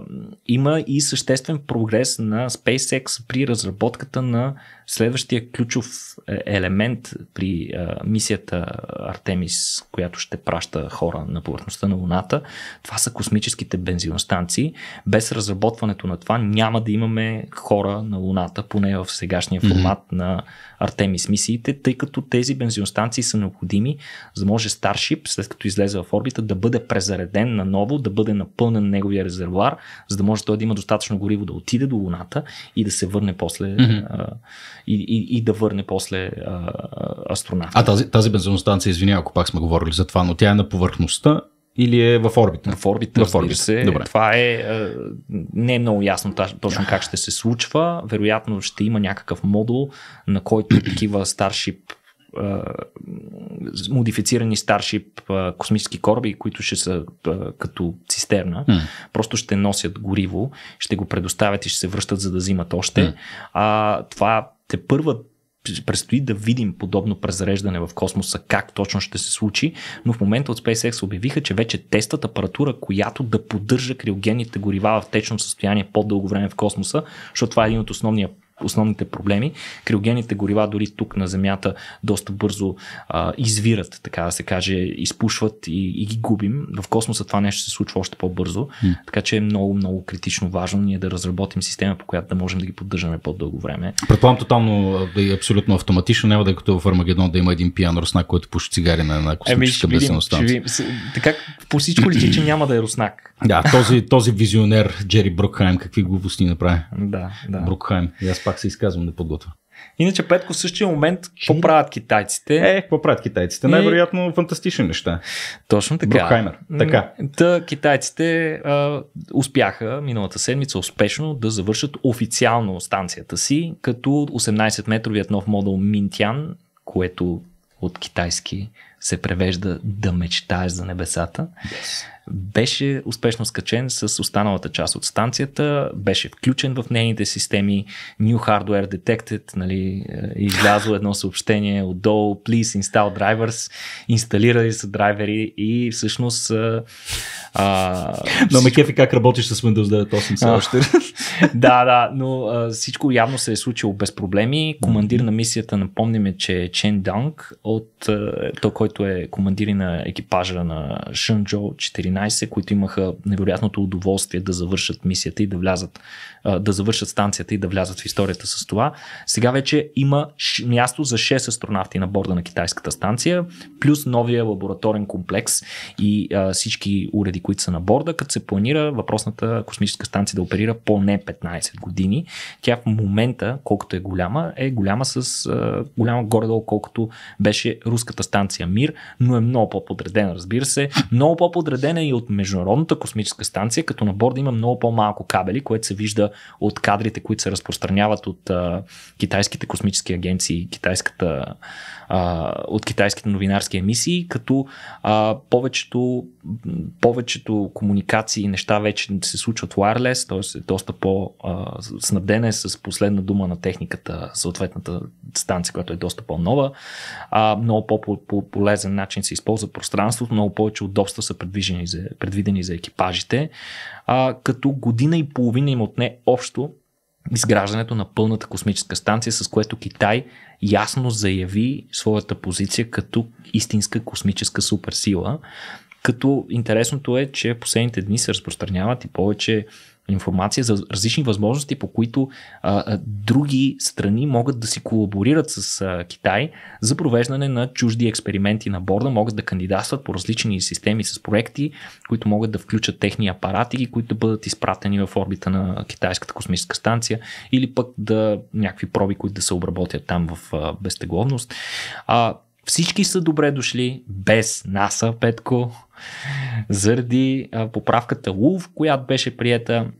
има и съществен прогрес на SpaceX при разработката на Следващия ключов е, елемент при а, е, мисията Артемис, която ще праща хора на повърхността на Луната, това са космическите бензиностанции. Без разработването на това няма да имаме хора на Луната, поне в сегашния формат mm-hmm. на Артемис мисиите, тъй като тези бензиностанции са необходими, за да може Старшип, след като излезе в орбита, да бъде презареден наново, да бъде напълнен неговия резервуар, за да може той да има достатъчно гориво да отиде до Луната и да се върне после. Mm-hmm и, и, и да върне после а, астронавта. А тази, тази бензиностанция, извиня, ако пак сме говорили за това, но тя е на повърхността или е в орбита? В орбита, в орбита. се. Добре. Това е, не е много ясно точно как ще се случва. Вероятно ще има някакъв модул, на който такива Starship модифицирани старшип космически кораби, които ще са като цистерна, mm. просто ще носят гориво, ще го предоставят и ще се връщат, за да взимат още. Mm. А, това те първа предстои да видим подобно презреждане в космоса, как точно ще се случи, но в момента от SpaceX обявиха, че вече тестат апаратура, която да поддържа криогенните горива в течно състояние по-дълго време в космоса, защото това е един от основния основните проблеми. Криогените горива дори тук на Земята доста бързо а, извират, така да се каже, изпушват и, и ги губим. В космоса това нещо се случва още по-бързо, mm. така че е много, много критично важно ние да разработим система, по която да можем да ги поддържаме по-дълго време. Предполагам тотално да е абсолютно автоматично, няма да е като в Армагедон да има един пиян руснак, който пуши цигари на една космическа е, бесен Така по всичко личи, че няма да е руснак. Да, този, този визионер Джери Брукхайм, какви глупости направи. Да, да. Брукхайм. И аз пак се изказвам да подготвя. Иначе, Петко, в същия момент, какво правят китайците? Е, какво правят китайците? И... Най-вероятно фантастични неща. Точно така. Брукхаймер. Така. Та, китайците а, успяха миналата седмица успешно да завършат официално станцията си, като 18-метровият нов модул Минтян, което от китайски се превежда да мечтаеш за небесата. Yes беше успешно скачен с останалата част от станцията, беше включен в нейните системи New Hardware Detected, нали, е, излязло едно съобщение отдолу, please install drivers, инсталирали са драйвери и всъщност е, а, но ме кефи как работиш с Windows 9.8 все още. да, да, но а, всичко явно се е случило без проблеми. Командир на мисията, напомняме, че е Чен Данг, от, а, е, той, който е командир на екипажа на Шънджо 14 които имаха невероятното удоволствие да завършат мисията и да влязат да завършат станцията и да влязат в историята с това. Сега вече има място за 6 астронавти на борда на китайската станция, плюс новия лабораторен комплекс и а, всички уреди, които са на борда, като се планира въпросната космическа станция да оперира поне 15 години. Тя в момента, колкото е голяма, е голяма с а, голяма горе-долу, колкото беше руската станция Мир, но е много по-подредена, разбира се. Много по-подредена е и от Международната космическа станция, като на борда има много по-малко кабели, което се вижда от кадрите, които се разпространяват от а, китайските космически агенции, китайската, а, от китайските новинарски емисии, като а, повечето, повечето комуникации и неща вече се случват wireless, т.е. е доста по-снабдена е с последна дума на техниката, съответната станция, която е доста по-нова. А, много по-полезен начин се използва пространството, много повече удобства са предвидени за, предвидени за екипажите а, като година и половина им отне общо изграждането на пълната космическа станция, с което Китай ясно заяви своята позиция като истинска космическа суперсила. Като интересното е, че последните дни се разпространяват и повече информация за различни възможности, по които а, а, други страни могат да си колаборират с а, Китай за провеждане на чужди експерименти на борда, могат да кандидатстват по различни системи с проекти, които могат да включат техни апарати, които да бъдат изпратени в орбита на Китайската космическа станция или пък да някакви проби, които да се обработят там в а, безтегловност. А, всички са добре дошли без НАСА, Петко заради поправката ЛУВ, която беше приета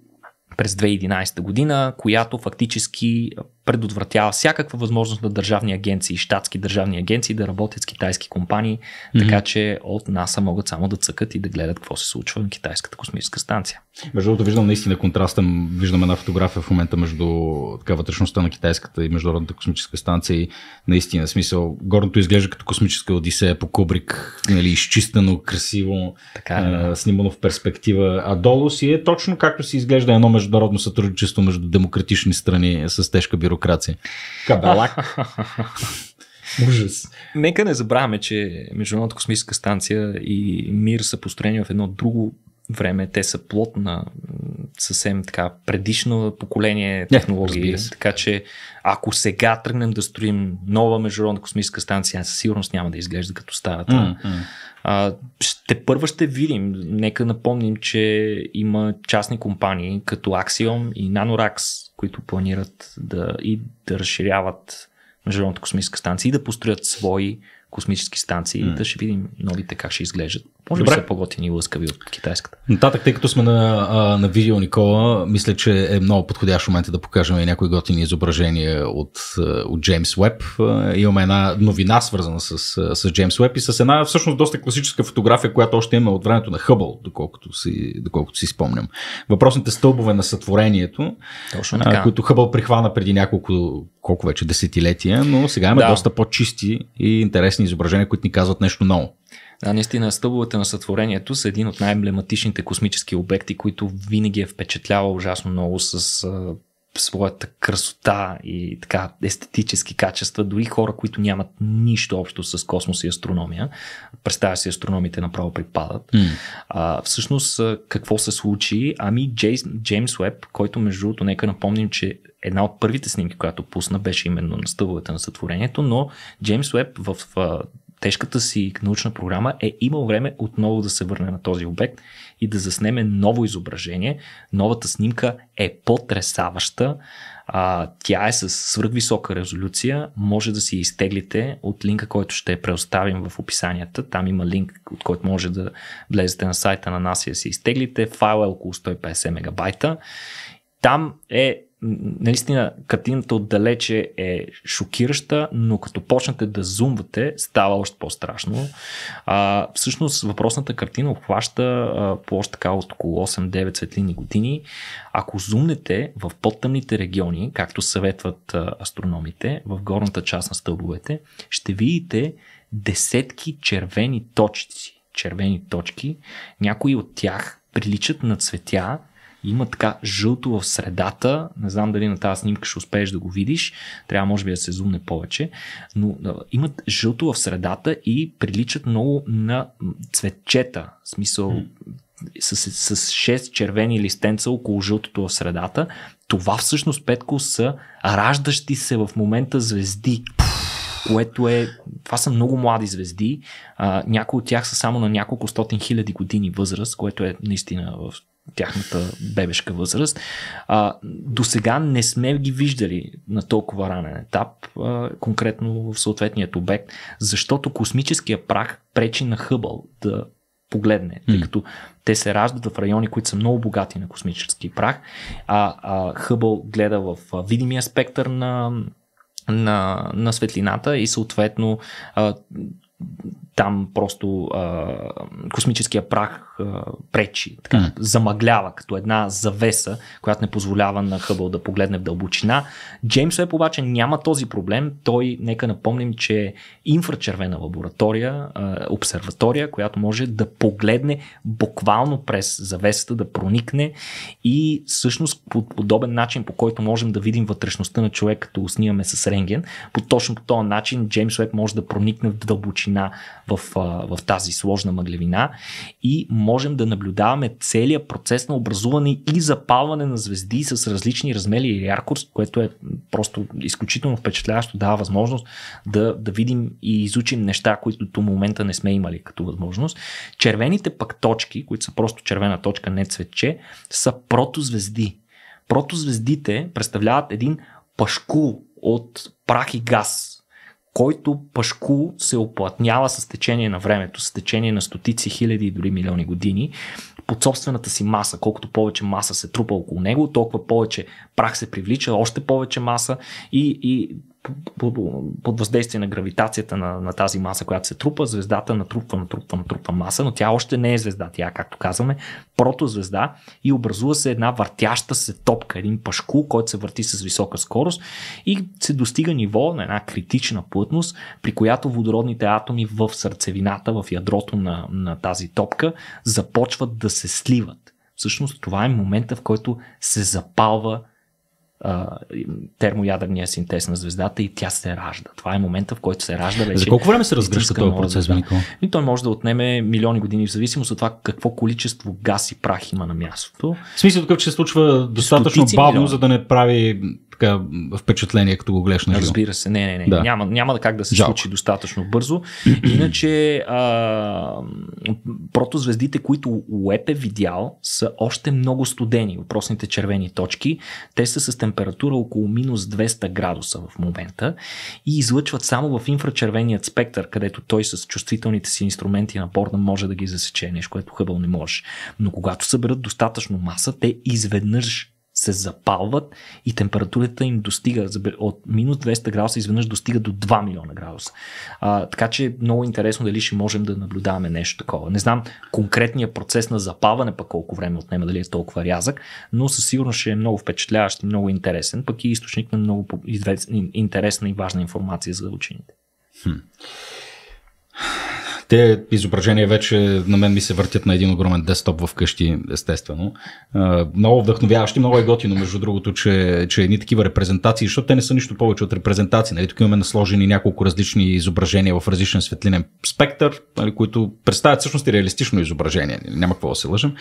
през 2011 година, която фактически предотвратява всякаква възможност на държавни агенции, щатски държавни агенции да работят с китайски компании, mm-hmm. така че от НАСА могат само да цъкат и да гледат какво се случва на китайската космическа станция. Между другото, виждам наистина контраста. Виждам една фотография в момента между така, вътрешността на китайската и международната космическа станция и наистина смисъл. Горното изглежда като космическа одисея по Кубрик, нали, изчистено, красиво, така, да. Е. а, снимано в перспектива. А долу си е точно както си изглежда едно международно сътрудничество между демократични страни с тежка бюро бюрокрация. Кабелак. Ужас. Нека не забравяме, че Международната космическа станция и МИР са построени в едно друго време. Те са плод на съвсем така предишно поколение е, технологии. Не, така че ако сега тръгнем да строим нова международна космическа станция, със сигурност няма да изглежда като старата. Mm-hmm. А, ще първо ще видим. Нека напомним, че има частни компании като Axiom и Nanorax, които планират да и да разширяват Международната космическа станция и да построят свои космически станции. Mm. Да ще видим новите как ще изглеждат. Може би са по-готини и лъскави от китайската. Нататък, тъй като сме на, на видео, Никола, мисля, че е много подходящ момент е да покажем и някои готини изображения от, от Джеймс Уеб. Имаме една новина, свързана с, с Джеймс Уеб и с една всъщност доста класическа фотография, която още има от времето на Хъбъл, доколкото си, доколкото си спомням. Въпросните стълбове на сътворението, Точно така. които Хъбъл прихвана преди няколко колко вече десетилетия, но сега има да. доста по-чисти и интересни изображения, които ни казват нещо ново. Да, наистина стълбовете на сътворението са един от най-емблематичните космически обекти, които винаги е впечатлява ужасно много с а, своята красота и така естетически качества, дори хора, които нямат нищо общо с космос и астрономия. Представя си, астрономите направо припадат. Mm. А, всъщност, какво се случи? Ами Джейс, Джеймс Уеб, който между другото, нека напомним, че една от първите снимки, която пусна, беше именно на стълбовете на сътворението, но Джеймс Уеб в тежката си научна програма, е имал време отново да се върне на този обект и да заснеме ново изображение. Новата снимка е потресаваща. А, тя е с свръхвисока резолюция. Може да си изтеглите от линка, който ще преоставим в описанията. Там има линк, от който може да влезете на сайта на нас и да си изтеглите. Файл е около 150 мегабайта. Там е наистина картината отдалече е шокираща, но като почнете да зумвате, става още по-страшно. А, всъщност въпросната картина обхваща по още така от около 8-9 светлини години. Ако зумнете в по-тъмните региони, както съветват астрономите, в горната част на стълбовете, ще видите десетки червени точки. Червени точки. Някои от тях приличат на цветя, има така жълто в средата. Не знам дали на тази снимка ще успееш да го видиш. Трябва може би да се зумне повече. Но да, имат жълто в средата и приличат много на цветчета. В смисъл с, с, с 6 червени листенца около жълтото в средата. Това всъщност, Петко, са раждащи се в момента звезди. което е, това са много млади звезди, а, някои от тях са само на няколко стотин хиляди години възраст, което е наистина в тяхната бебешка възраст. А, до сега не сме ги виждали на толкова ранен етап, а, конкретно в съответният обект, защото космическия прах пречи на Хъбъл да погледне, тъй като те се раждат в райони, които са много богати на космически прах, а, а Хъбъл гледа в видимия спектър на, на, на светлината и съответно а, там просто а, космическия прах а, пречи, така, mm. замъглява като една завеса, която не позволява на Хъбъл да погледне в дълбочина. Джеймс Уеб обаче няма този проблем. Той, нека напомним, че е инфрачервена лаборатория, а, обсерватория, която може да погледне буквално през завесата, да проникне и всъщност по подобен начин, по който можем да видим вътрешността на човек, като снимаме с рентген, по точно по този начин Джеймс Уеб може да проникне в дълбочина в, в тази сложна мъглевина и можем да наблюдаваме целия процес на образуване и запалване на звезди с различни размери и яркост, което е просто изключително впечатляващо, дава възможност да, да видим и изучим неща, които до момента не сме имали като възможност. Червените пък точки, които са просто червена точка, не цветче, са протозвезди. Протозвездите представляват един пашкул от прах и газ, който пашку се оплътнява с течение на времето, с течение на стотици, хиляди и дори милиони години, под собствената си маса. Колкото повече маса се трупа около него, толкова повече прах се привлича, още повече маса и, и под въздействие на гравитацията на, на тази маса, която се трупа, звездата натрупва, натрупва, натрупва маса, но тя още не е звезда, тя, както казваме, протозвезда и образува се една въртяща се топка, един пашкул, който се върти с висока скорост и се достига ниво на една критична плътност, при която водородните атоми в сърцевината, в ядрото на, на тази топка започват да се сливат. Всъщност това е момента, в който се запалва термоядърния синтез на звездата и тя се ражда. Това е момента, в който се ражда вече. За колко време се разгръща този процес, И той може да отнеме милиони години, в зависимост от това какво количество газ и прах има на мястото. В смисъл такъв, че се случва достатъчно бавно, милион. за да не прави така впечатление, като го гледаш на живо. Разбира се, не, не, не. Да. Няма, няма как да се Жалко. случи достатъчно бързо. Иначе а, протозвездите, които Уеб е видял, са още много студени, въпросните червени точки. Те са с температура около минус 200 градуса в момента и излъчват само в инфрачервеният спектър, където той с чувствителните си инструменти на борда може да ги засече, нещо, което Хъбъл не може. Но когато съберат достатъчно маса, те изведнъж се запалват и температурата им достига от минус 200 градуса изведнъж достига до 2 милиона градуса. А, така че е много интересно дали ще можем да наблюдаваме нещо такова. Не знам конкретния процес на запаване, пък колко време отнема, дали е толкова рязък, но със сигурност ще е много впечатляващ и много интересен, пък и източник на много интересна и важна информация за учените. Хм. Те изображения вече на мен ми се въртят на един огромен десктоп вкъщи, естествено. Много вдъхновяващи, много е готино, между другото, че, че едни такива репрезентации, защото те не са нищо повече от репрезентации. Нали? Тук имаме насложени няколко различни изображения в различен светлинен спектър, нали? които представят всъщност и реалистично изображение. Нали? Няма какво да се лъжим.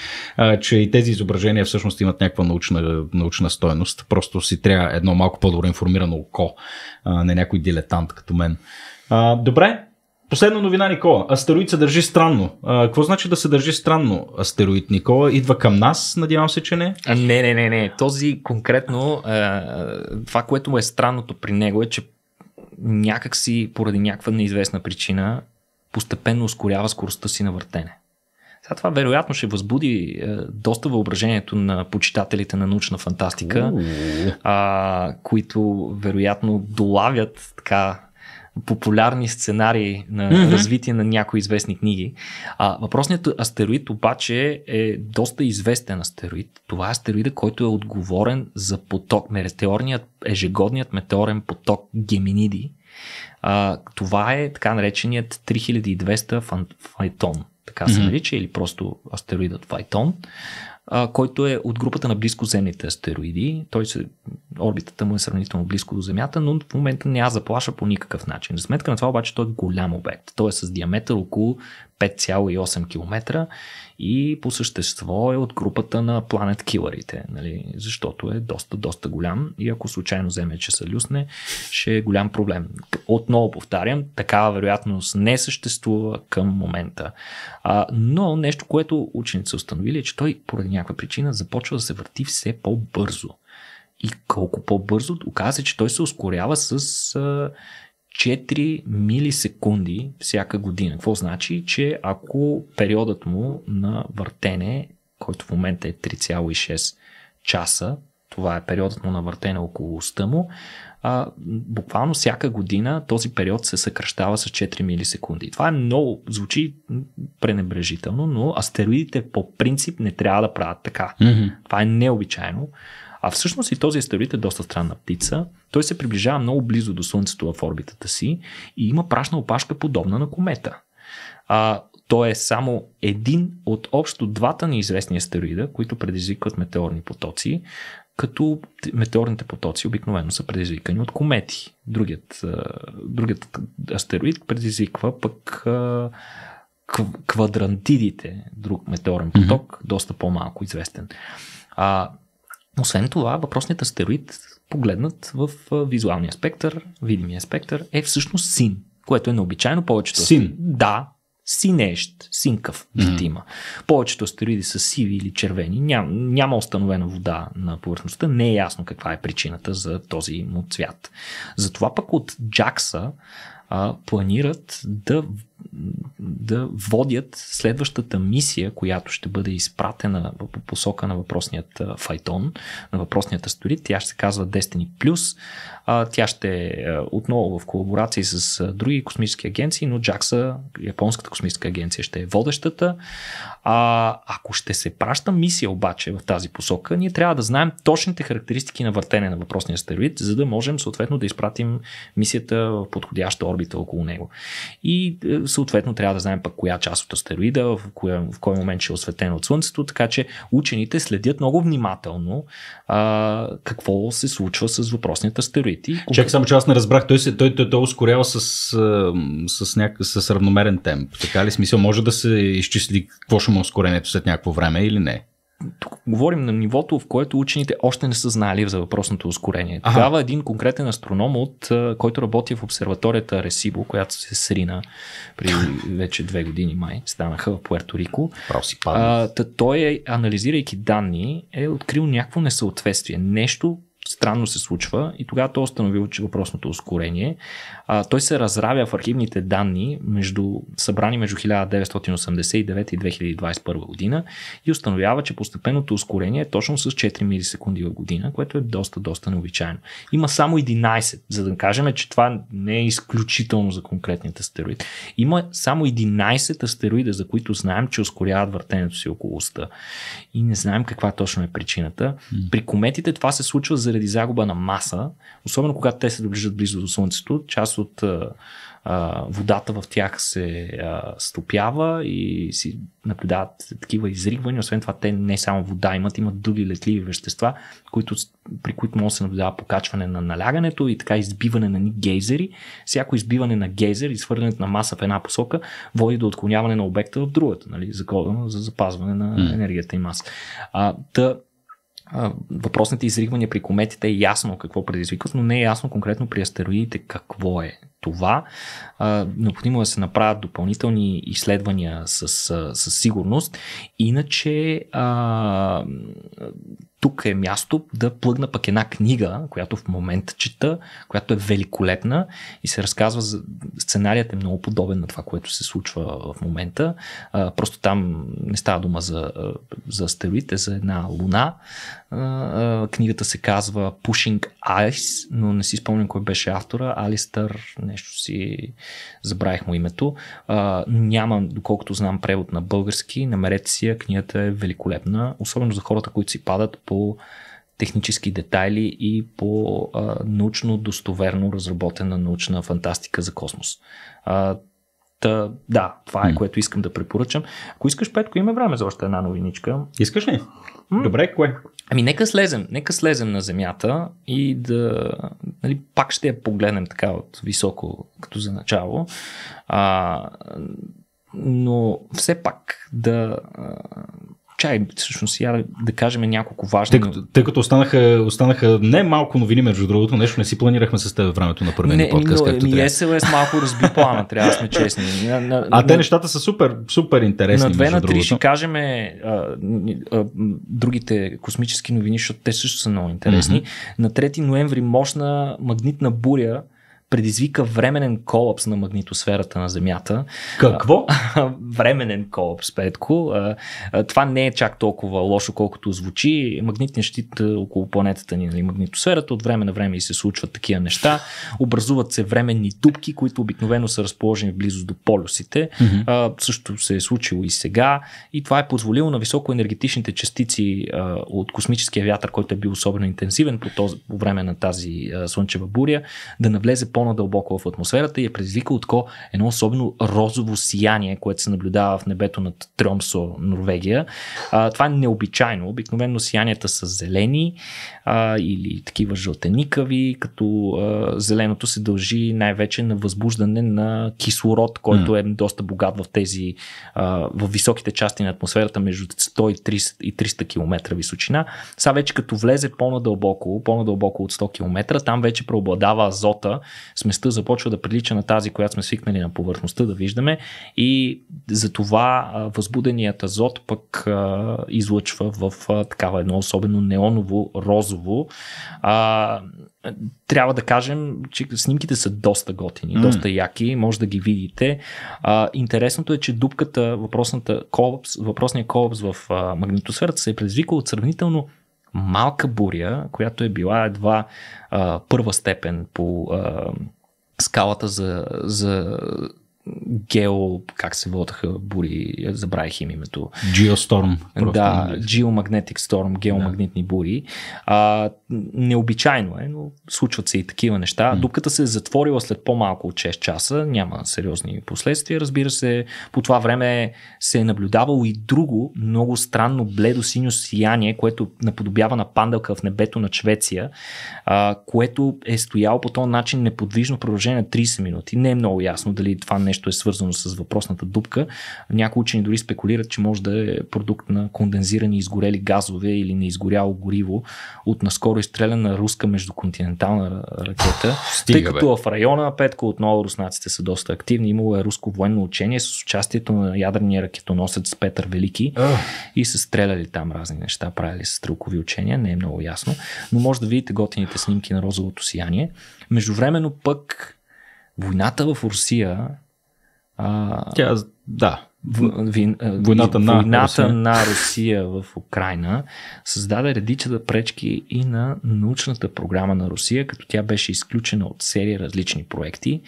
Че и тези изображения всъщност имат някаква научна, научна стойност. Просто си трябва едно малко по-добре информирано око, а не някой дилетант като мен. добре, Последна новина, Никола. Астероид се държи странно. А, какво значи да се държи странно астероид, Никола? Идва към нас, надявам се, че не. А, не, не, не, не. Този конкретно, а, това, което му е странното при него е, че някакси, поради някаква неизвестна причина, постепенно ускорява скоростта си на въртене. Сега това вероятно ще възбуди е, доста въображението на почитателите на научна фантастика, а, които вероятно долавят така популярни сценарии на mm-hmm. развитие на някои известни книги. А, въпросният астероид обаче е доста известен астероид. Това е астероида, който е отговорен за поток, метеорният, ежегодният метеорен поток Геминиди. А, това е така нареченият 3200 файтон така се нарича, mm-hmm. или просто астероидът Файтон а, който е от групата на близкоземните астероиди. Той се, орбитата му е сравнително близко до Земята, но в момента не я заплаша по никакъв начин. За сметка на това обаче той е голям обект. Той е с диаметър около 5,8 км и по същество е от групата на Planet Killer-ите, нали? защото е доста, доста голям и ако случайно вземе, че са люсне, ще е голям проблем. Отново повтарям, такава вероятност не съществува към момента. А, но нещо, което ученици установили е, че той поради някаква причина започва да се върти все по-бързо. И колко по-бързо, оказа се, че той се ускорява с а, 4 милисекунди всяка година. Какво значи, че ако периодът му на въртене, който в момента е 3,6 часа, това е периодът му на въртене около уста му, а, буквално всяка година този период се съкръщава с 4 милисекунди. Това е много, звучи пренебрежително, но астероидите по принцип не трябва да правят така. Mm-hmm. Това е необичайно. А всъщност и този астероид е доста странна птица. Той се приближава много близо до Слънцето в орбитата си и има прашна опашка подобна на комета. А, той е само един от общо двата неизвестни астероида, които предизвикват метеорни потоци, като метеорните потоци обикновено са предизвикани от комети. Другият, другият астероид предизвиква пък квадрантидите, друг метеорен поток, mm-hmm. доста по-малко известен. А, освен това, въпросният астероид, погледнат в визуалния спектър, видимия спектър, е всъщност син, което е необичайно повечето. Син? Да, синещ, е синкъв. вид mm-hmm. има. Повечето астероиди са сиви или червени, Ням, няма установена вода на повърхността, не е ясно каква е причината за този му цвят. Затова пък от Джакса а, планират да да водят следващата мисия, която ще бъде изпратена по посока на въпросният файтон, на въпросният астроид. Тя ще се казва Destiny Plus. Тя ще е отново в колаборации с други космически агенции, но JAXA, японската космическа агенция, ще е водещата. А, ако ще се праща мисия обаче в тази посока, ние трябва да знаем точните характеристики на въртене на въпросния астероид, за да можем съответно да изпратим мисията в подходяща орбита около него. И е, съответно трябва да знаем пък коя част от астероида, в, кой, в кой момент ще е осветен от Слънцето, така че учените следят много внимателно а, какво се случва с въпросният астероид. кога... Чакай само, че аз не разбрах, той, се, той, той, той ускорява с, с, няк... с равномерен темп, така ли смисъл? Може да се изчисли какво ще му е ускорението след някакво време или не? тук говорим на нивото, в което учените още не са знали за въпросното ускорение. Ага. Тогава един конкретен астроном, от, който работи в обсерваторията Ресибо, която се срина при вече две години май, станаха в Пуерто Рико. Той, анализирайки данни, е открил някакво несъответствие. Нещо странно се случва и тогава той установил, че въпросното ускорение, а, той се разравя в архивните данни, между, събрани между 1989 и 2021 година и установява, че постепенното ускорение е точно с 4 милисекунди в година, което е доста, доста необичайно. Има само 11, за да кажем, че това не е изключително за конкретният астероид. Има само 11 астероида, за които знаем, че ускоряват въртенето си около уста. И не знаем каква точно е причината. При кометите това се случва за заради загуба на маса, особено когато те се доближат близо до Слънцето, част от а, водата в тях се а, стопява и си наблюдават такива изригвания. Освен това, те не само вода имат, имат други летливи вещества, които, при които може да се наблюдава покачване на налягането и така избиване на гейзери. Всяко избиване на гейзер и свърлянето на маса в една посока води до отклоняване на обекта в другата, нали, закона за запазване на енергията и маса. А, та, въпросните изригвания при кометите е ясно какво предизвикват, но не е ясно конкретно при астероидите какво е това. А, необходимо е да се направят допълнителни изследвания с, с сигурност. Иначе а, тук е място да плъгна пък една книга, която в момента чета, която е великолепна и се разказва. За... Сценарият е много подобен на това, което се случва в момента. А, просто там не става дума за, за астероид, е за една луна. А, а, книгата се казва Pushing Ice, но не си спомням кой беше автора. Алистър, не нещо си забравих му името. А, нямам, доколкото знам, превод на български. Намерете си я, книгата е великолепна, особено за хората, които си падат по технически детайли и по а, научно достоверно разработена научна фантастика за космос. А, Та, да, това е което искам да препоръчам. Ако искаш, Петко, има време за още една новиничка. Искаш ли? М? Добре, кое? Ами нека слезем, нека слезем на земята и да, нали, пак ще я погледнем така от високо, като за начало. А, но все пак да, чай, всъщност, я да кажем няколко важни. Тъй като, тъй като останаха, останаха не малко новини, между другото, нещо не си планирахме с теб времето на първия подкаст. Не, както ми, SLS малко разби плана, трябва да сме честни. На, на, а те нещата са супер, супер интересни. На две на три ще кажем а, а, другите космически новини, защото те също са много интересни. Mm-hmm. На 3 ноември мощна магнитна буря предизвика временен колапс на магнитосферата на Земята. Какво? временен колапс, Петко. Това не е чак толкова лошо, колкото звучи. Магнитният щит около планетата ни, нали, магнитосферата, от време на време и се случват такива неща. Образуват се временни тупки, които обикновено са разположени в близост до полюсите. Mm-hmm. също се е случило и сега. И това е позволило на високоенергетичните частици от космическия вятър, който е бил особено интенсивен по, този, по време на тази слънчева буря, да навлезе по по-надълбоко в атмосферата и е предизвикал тако едно особено розово сияние, което се наблюдава в небето над Тромсо, Норвегия. А, това е необичайно. Обикновено сиянията са зелени а, или такива жълтеникави, като а, зеленото се дължи най-вече на възбуждане на кислород, който е доста богат в тези, а, в високите части на атмосферата между 100 и 300 км височина. Сега вече като влезе по-надълбоко, по-надълбоко от 100 км, там вече преобладава азота, сместа започва да прилича на тази, която сме свикнали на повърхността да виждаме и затова възбуденият азот пък излъчва в такава едно особено неоново розово. трябва да кажем, че снимките са доста готини, mm. доста яки, може да ги видите. А, интересното е, че дупката, въпросната колапс, въпросният колапс в а, магнитосферата се е предизвикал от сравнително малка буря, която е била едва а, първа степен по а, скалата за, за гео, как се водеха бури, забравих им името. Geostorm. Да, Geomagnetic Storm, геомагнитни да. бури. А, необичайно е, но случват се и такива неща. Дупката се е затворила след по-малко от 6 часа, няма сериозни последствия, разбира се. По това време се е наблюдавало и друго много странно бледо-синьо сияние, което наподобява на пандълка в небето на Швеция, а, което е стояло по този начин неподвижно в продължение на 30 минути. Не е много ясно дали това не е нещо е свързано с въпросната дупка. Някои учени дори спекулират, че може да е продукт на кондензирани изгорели газове или неизгоряло гориво от наскоро изстреляна руска междуконтинентална ракета. Стига, тъй като бе. в района Петко отново руснаците са доста активни. Имало е руско военно учение с участието на ядрения ракетоносец Петър Велики и са стреляли там разни неща, правили са стрелкови учения, не е много ясно. Но може да видите готините снимки на розовото сияние. Междувременно пък войната в Русия а, Тя, да. Войн, войната, на, войната Русия. на Русия в Украина създаде редица пречки и на научната програма на Русия, като тя беше изключена от серия различни проекти,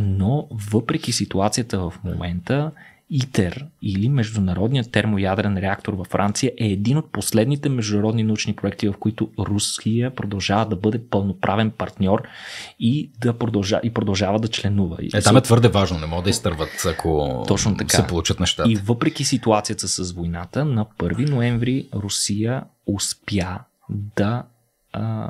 но въпреки ситуацията в момента ИТЕР или Международният термоядрен реактор във Франция е един от последните международни научни проекти, в които Русия продължава да бъде пълноправен партньор и, да продължа, и продължава да членува. Е, там е твърде важно, не могат да изтърват, ако Точно така. се получат нещата. И въпреки ситуацията с войната, на 1 ноември Русия успя да а,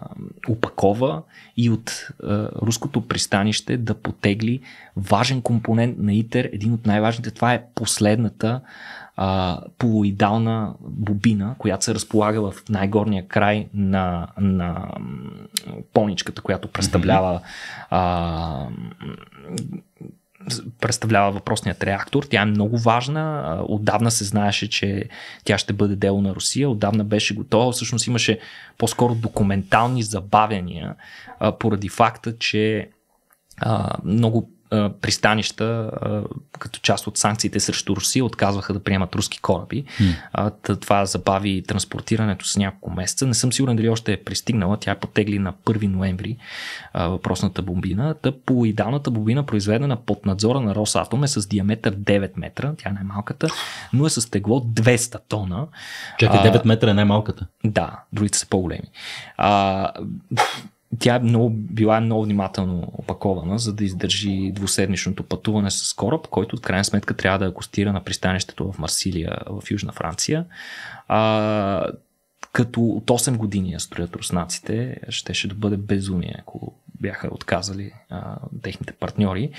опакова и от а, руското пристанище да потегли важен компонент на ИТЕР, един от най-важните. Това е последната а, полуидална бобина, която се разполага в най-горния край на, на поничката, която представлява а, представлява въпросният реактор. Тя е много важна. Отдавна се знаеше, че тя ще бъде дело на Русия. Отдавна беше готова. Всъщност имаше по-скоро документални забавения, поради факта, че много пристанища, като част от санкциите срещу Русия, отказваха да приемат руски кораби. Mm. това забави транспортирането с няколко месеца. Не съм сигурен дали още е пристигнала. Тя е потегли на 1 ноември въпросната бомбина. Та полуидалната бомбина, произведена под надзора на Росатом, е с диаметър 9 метра. Тя е най-малката, но е с тегло 200 тона. Чакай, 9 метра е най-малката. Да, другите са по-големи. А, тя е много, била много внимателно опакована, за да издържи двуседмичното пътуване с кораб, който в крайна сметка трябва да е акостира на пристанището в Марсилия в Южна Франция. А, като от 8 години я строят руснаците, щеше да бъде безумие, ако бяха отказали а, техните партньори.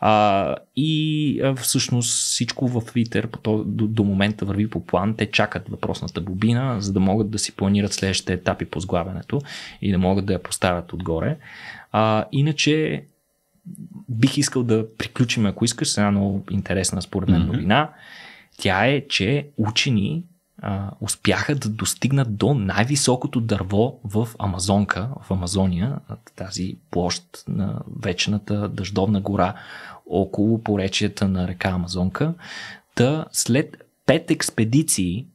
А, и а, всъщност всичко в Twitter до, до момента върви по план. Те чакат въпросната бобина, за да могат да си планират следващите етапи по сглавянето и да могат да я поставят отгоре. А, иначе бих искал да приключим, ако искаш, с една много интересна според мен новина. Mm-hmm. Тя е, че учени успяха да достигнат до най-високото дърво в Амазонка, в Амазония, тази площ на вечната дъждовна гора около поречията на река Амазонка. Та след пет експедиции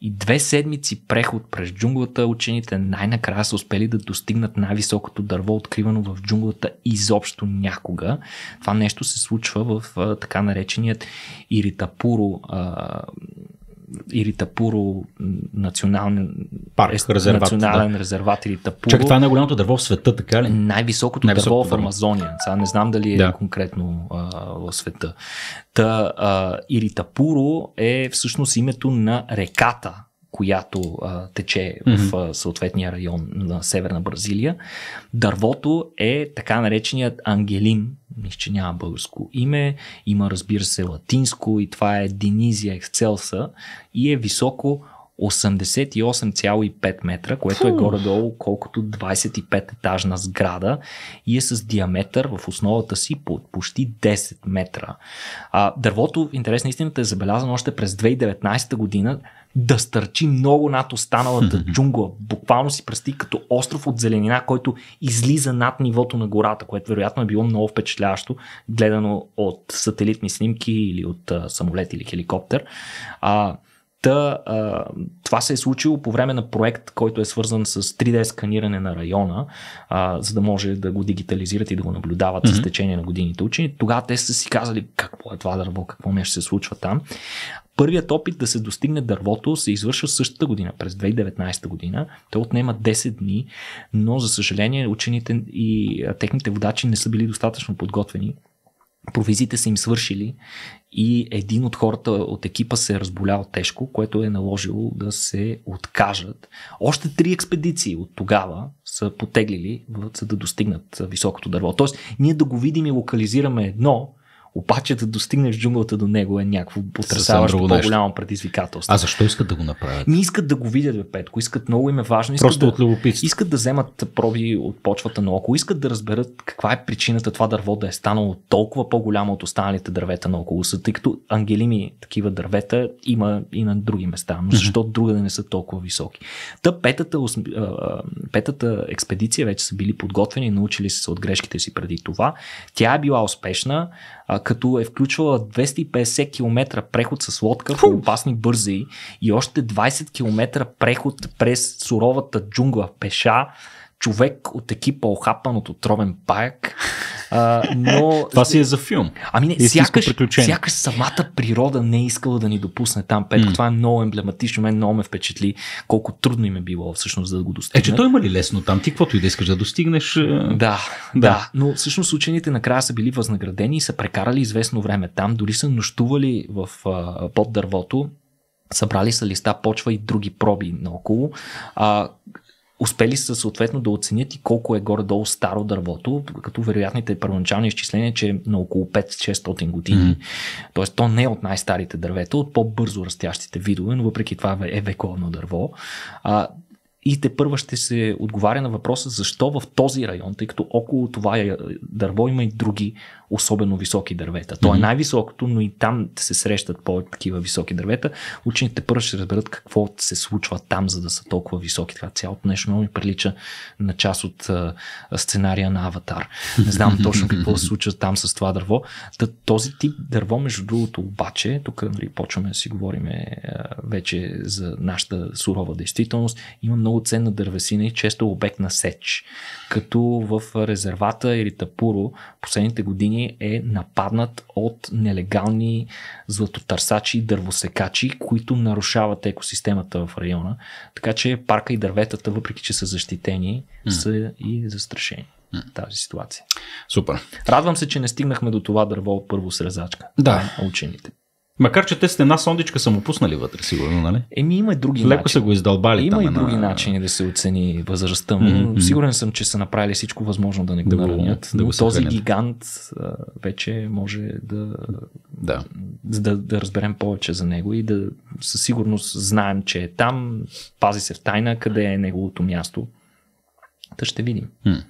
и две седмици преход през джунглата, учените най-накрая са успели да достигнат най-високото дърво, откривано в джунглата изобщо някога. Това нещо се случва в а, така нареченият Иритапуро а, или Тапуро национален парк, е, резерват, национален да. резерват или Тапуро. Чакай, това е най-голямото дърво в света, така ли? Най-високото, най-високото дърво в Амазония. Сега не знам дали е да. е конкретно а, в света. Та, а, Иритапуро е всъщност името на реката, която а, тече mm-hmm. в а, съответния район на Северна Бразилия. Дървото е така нареченият ангелин, мисля, че няма българско име, има разбира се латинско и това е Денизия Ексцелса и е високо 88,5 метра, което е горе-долу колкото 25-етажна сграда и е с диаметър в основата си по почти 10 метра. А, дървото, интересна истината, е забелязано още през 2019 година да стърчи много над останалата джунгла. Буквално си пръсти като остров от зеленина, който излиза над нивото на гората, което вероятно е било много впечатляващо, гледано от сателитни снимки или от а, самолет или хеликоптер. А, Та, а, това се е случило по време на проект, който е свързан с 3D сканиране на района, а, за да може да го дигитализират и да го наблюдават mm-hmm. с течение на годините учени. Тогава те са си казали какво е това дърво, какво нещо се случва там. Първият опит да се достигне дървото се извършва същата година, през 2019 година. Той отнема 10 дни, но за съжаление учените и техните водачи не са били достатъчно подготвени провизите са им свършили и един от хората от екипа се е разболял тежко, което е наложило да се откажат. Още три експедиции от тогава са потеглили, за да достигнат високото дърво. Тоест, ние да го видим и локализираме едно, обаче да достигнеш джунглата до него е някакво потрясаващо по-голямо предизвикателство. А защо искат да го направят? Не ами искат да го видят, бе, Петко. Искат много им е важно. Искат Просто да, от любопитство. Искат да вземат проби от почвата ако Искат да разберат каква е причината това дърво да е станало толкова по-голямо от останалите дървета наоколо са, тъй като ангелими такива дървета има и на други места. Но защо mm-hmm. друга да не са толкова високи? Та петата, петата експедиция вече са били подготвени, научили се от грешките си преди това. Тя е била успешна а, като е включвала 250 км преход с лодка по опасни бързи и още 20 км преход през суровата джунгла пеша, човек от екипа охапан от отровен паяк, а, но... Това си е за филм. Ами не, сякаш, сякаш самата природа не е искала да ни допусне там, Петко. Mm. Това е много емблематично, мен много ме впечатли колко трудно им е било всъщност да го е, достигнат. Е, че той има ли лесно там? Ти каквото и да искаш да достигнеш. Е, да, да, да. Но всъщност учените накрая са били възнаградени и са прекарали известно време там, дори са нощували в, под дървото събрали са листа, почва и други проби наоколо, а, успели са съответно да оценят и колко е горе-долу старо дървото, като вероятните първоначални изчисления, че е на около 5-600 години. Mm-hmm. Тоест, то не е от най-старите дървета, от по-бързо растящите видове, но въпреки това е вековно дърво. А, и те първа ще се отговаря на въпроса защо в този район, тъй като около това е, дърво има и други особено високи дървета. То е най-високото, но и там се срещат по-такива високи дървета. Учените първо ще разберат какво се случва там, за да са толкова високи. Това цялото нещо много ми прилича на част от а, сценария на Аватар. Не знам точно какво се случва там с това дърво. Та, този тип дърво, между другото, обаче, тук нали, почваме да си говорим вече за нашата сурова действителност, има много ценна дървесина и често е обект на сеч. Като в резервата или Тапуро последните години години е нападнат от нелегални златотърсачи и дървосекачи, които нарушават екосистемата в района. Така че парка и дърветата, въпреки че са защитени, mm. са и застрашени тази ситуация. Супер. Радвам се, че не стигнахме до това дърво от първо срезачка. Да. Учените. Макар, че те с една сондичка са му пуснали вътре, сигурно, нали? Еми, има и други Леко начини. са го издълбали. Има там, и други на... начини да се оцени възрастта му. Mm-hmm. Сигурен съм, че са направили всичко възможно да не го да наранят. Да го този съхранят. гигант а, вече може да, да. Да, да разберем повече за него и да със сигурност знаем, че е там, пази се в тайна къде е неговото място. Та ще видим. Mm.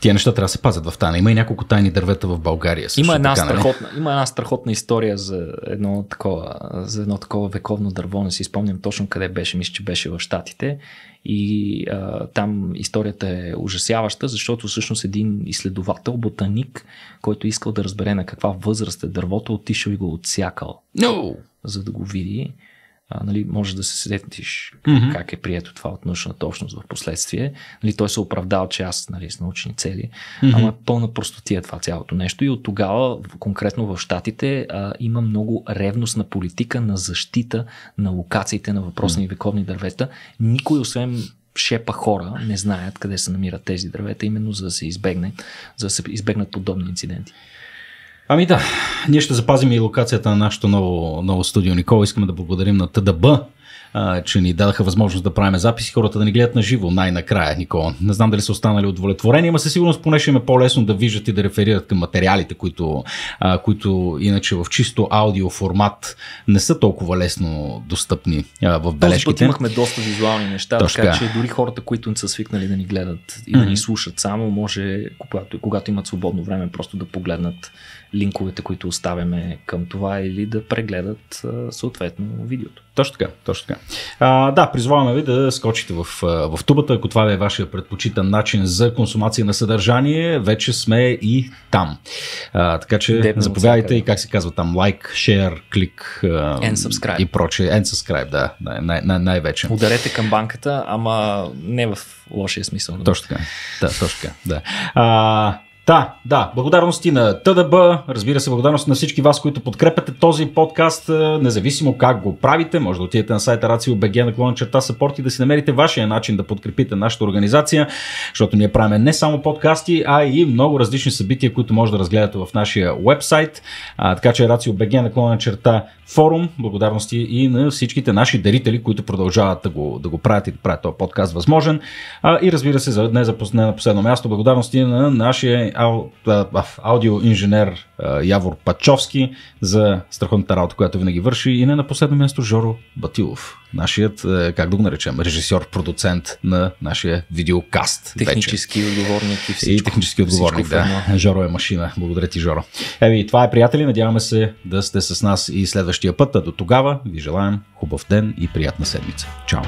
Тия неща трябва да се пазят в тайна. Има и няколко тайни дървета в България. Също, има, една така, нали? страхотна, не? има една страхотна история за едно, такова, за едно такова вековно дърво. Не си спомням точно къде беше. Мисля, че беше в Штатите. И а, там историята е ужасяваща, защото всъщност един изследовател, ботаник, който е искал да разбере на каква възраст е дървото, отишъл и го отсякал. No! За да го види а, нали, може да се сетиш mm-hmm. как е прието това от научната общност в последствие. Нали, той се оправдал, че аз нали, с научни цели. Mm-hmm. Ама е пълна простотия е това цялото нещо. И от тогава, конкретно в Штатите, а, има много ревностна политика на защита на локациите на въпросни mm-hmm. вековни дървета. Никой, освен шепа хора не знаят къде се намират тези дървета, именно за да се избегне, за да се избегнат подобни инциденти. Ами да, ние ще запазим и локацията на нашето ново, ново студио. Никола, искаме да благодарим на ТДБ, а, че ни дадаха възможност да правим записи, хората да ни гледат на живо най-накрая, Никола. Не знам дали са останали удовлетворени, ама със сигурност поне ще им е по-лесно да виждат и да реферират към материалите, които, а, които иначе в чисто аудио формат не са толкова лесно достъпни а, в бележките. Този път имахме доста визуални неща, Точка. така че дори хората, които не са свикнали да ни гледат и да ни слушат само, може, когато, когато имат свободно време, просто да погледнат линковете, които оставяме към това или да прегледат съответно видеото. Точно така, точно така. А, да, призваваме ви да скочите в, в тубата, ако това е вашия предпочитан начин за консумация на съдържание, вече сме и там. А, така че Дебно заповядайте и как се казва там, лайк, шер, клик и прочее. And subscribe, да, най- най- най- най-вече. Ударете към банката, ама не в лошия смисъл. Точно така, да, точно така, да. А, да, да. Благодарности на ТДБ, разбира се, благодарност на всички вас, които подкрепяте този подкаст, е, независимо как го правите. Може да отидете на сайта RACIO.BG, наклон черта support и да си намерите вашия начин да подкрепите нашата организация, защото ние правиме не само подкасти, а и много различни събития, които може да разгледате в нашия вебсайт. А, така че RACIO.BG, на черта форум. Благодарности и на всичките наши дарители, които продължават да го, да го правят и да правят този подкаст възможен. А, и разбира се, за, не, за, не на последно място, благодарности на нашия ау, а, аудиоинженер а, Явор Пачовски за страхотната работа, която винаги върши и не на последно място Жоро Батилов, нашият, а, как да го наречем, режисьор, продуцент на нашия видеокаст. Технически вече. отговорник и всичко. И технически отговорник, да. Фирма. Жоро е машина. Благодаря ти, Жоро. Еми, това е, приятели. Надяваме се да сте с нас и следващия път. А до тогава ви желаем хубав ден и приятна седмица. Чао!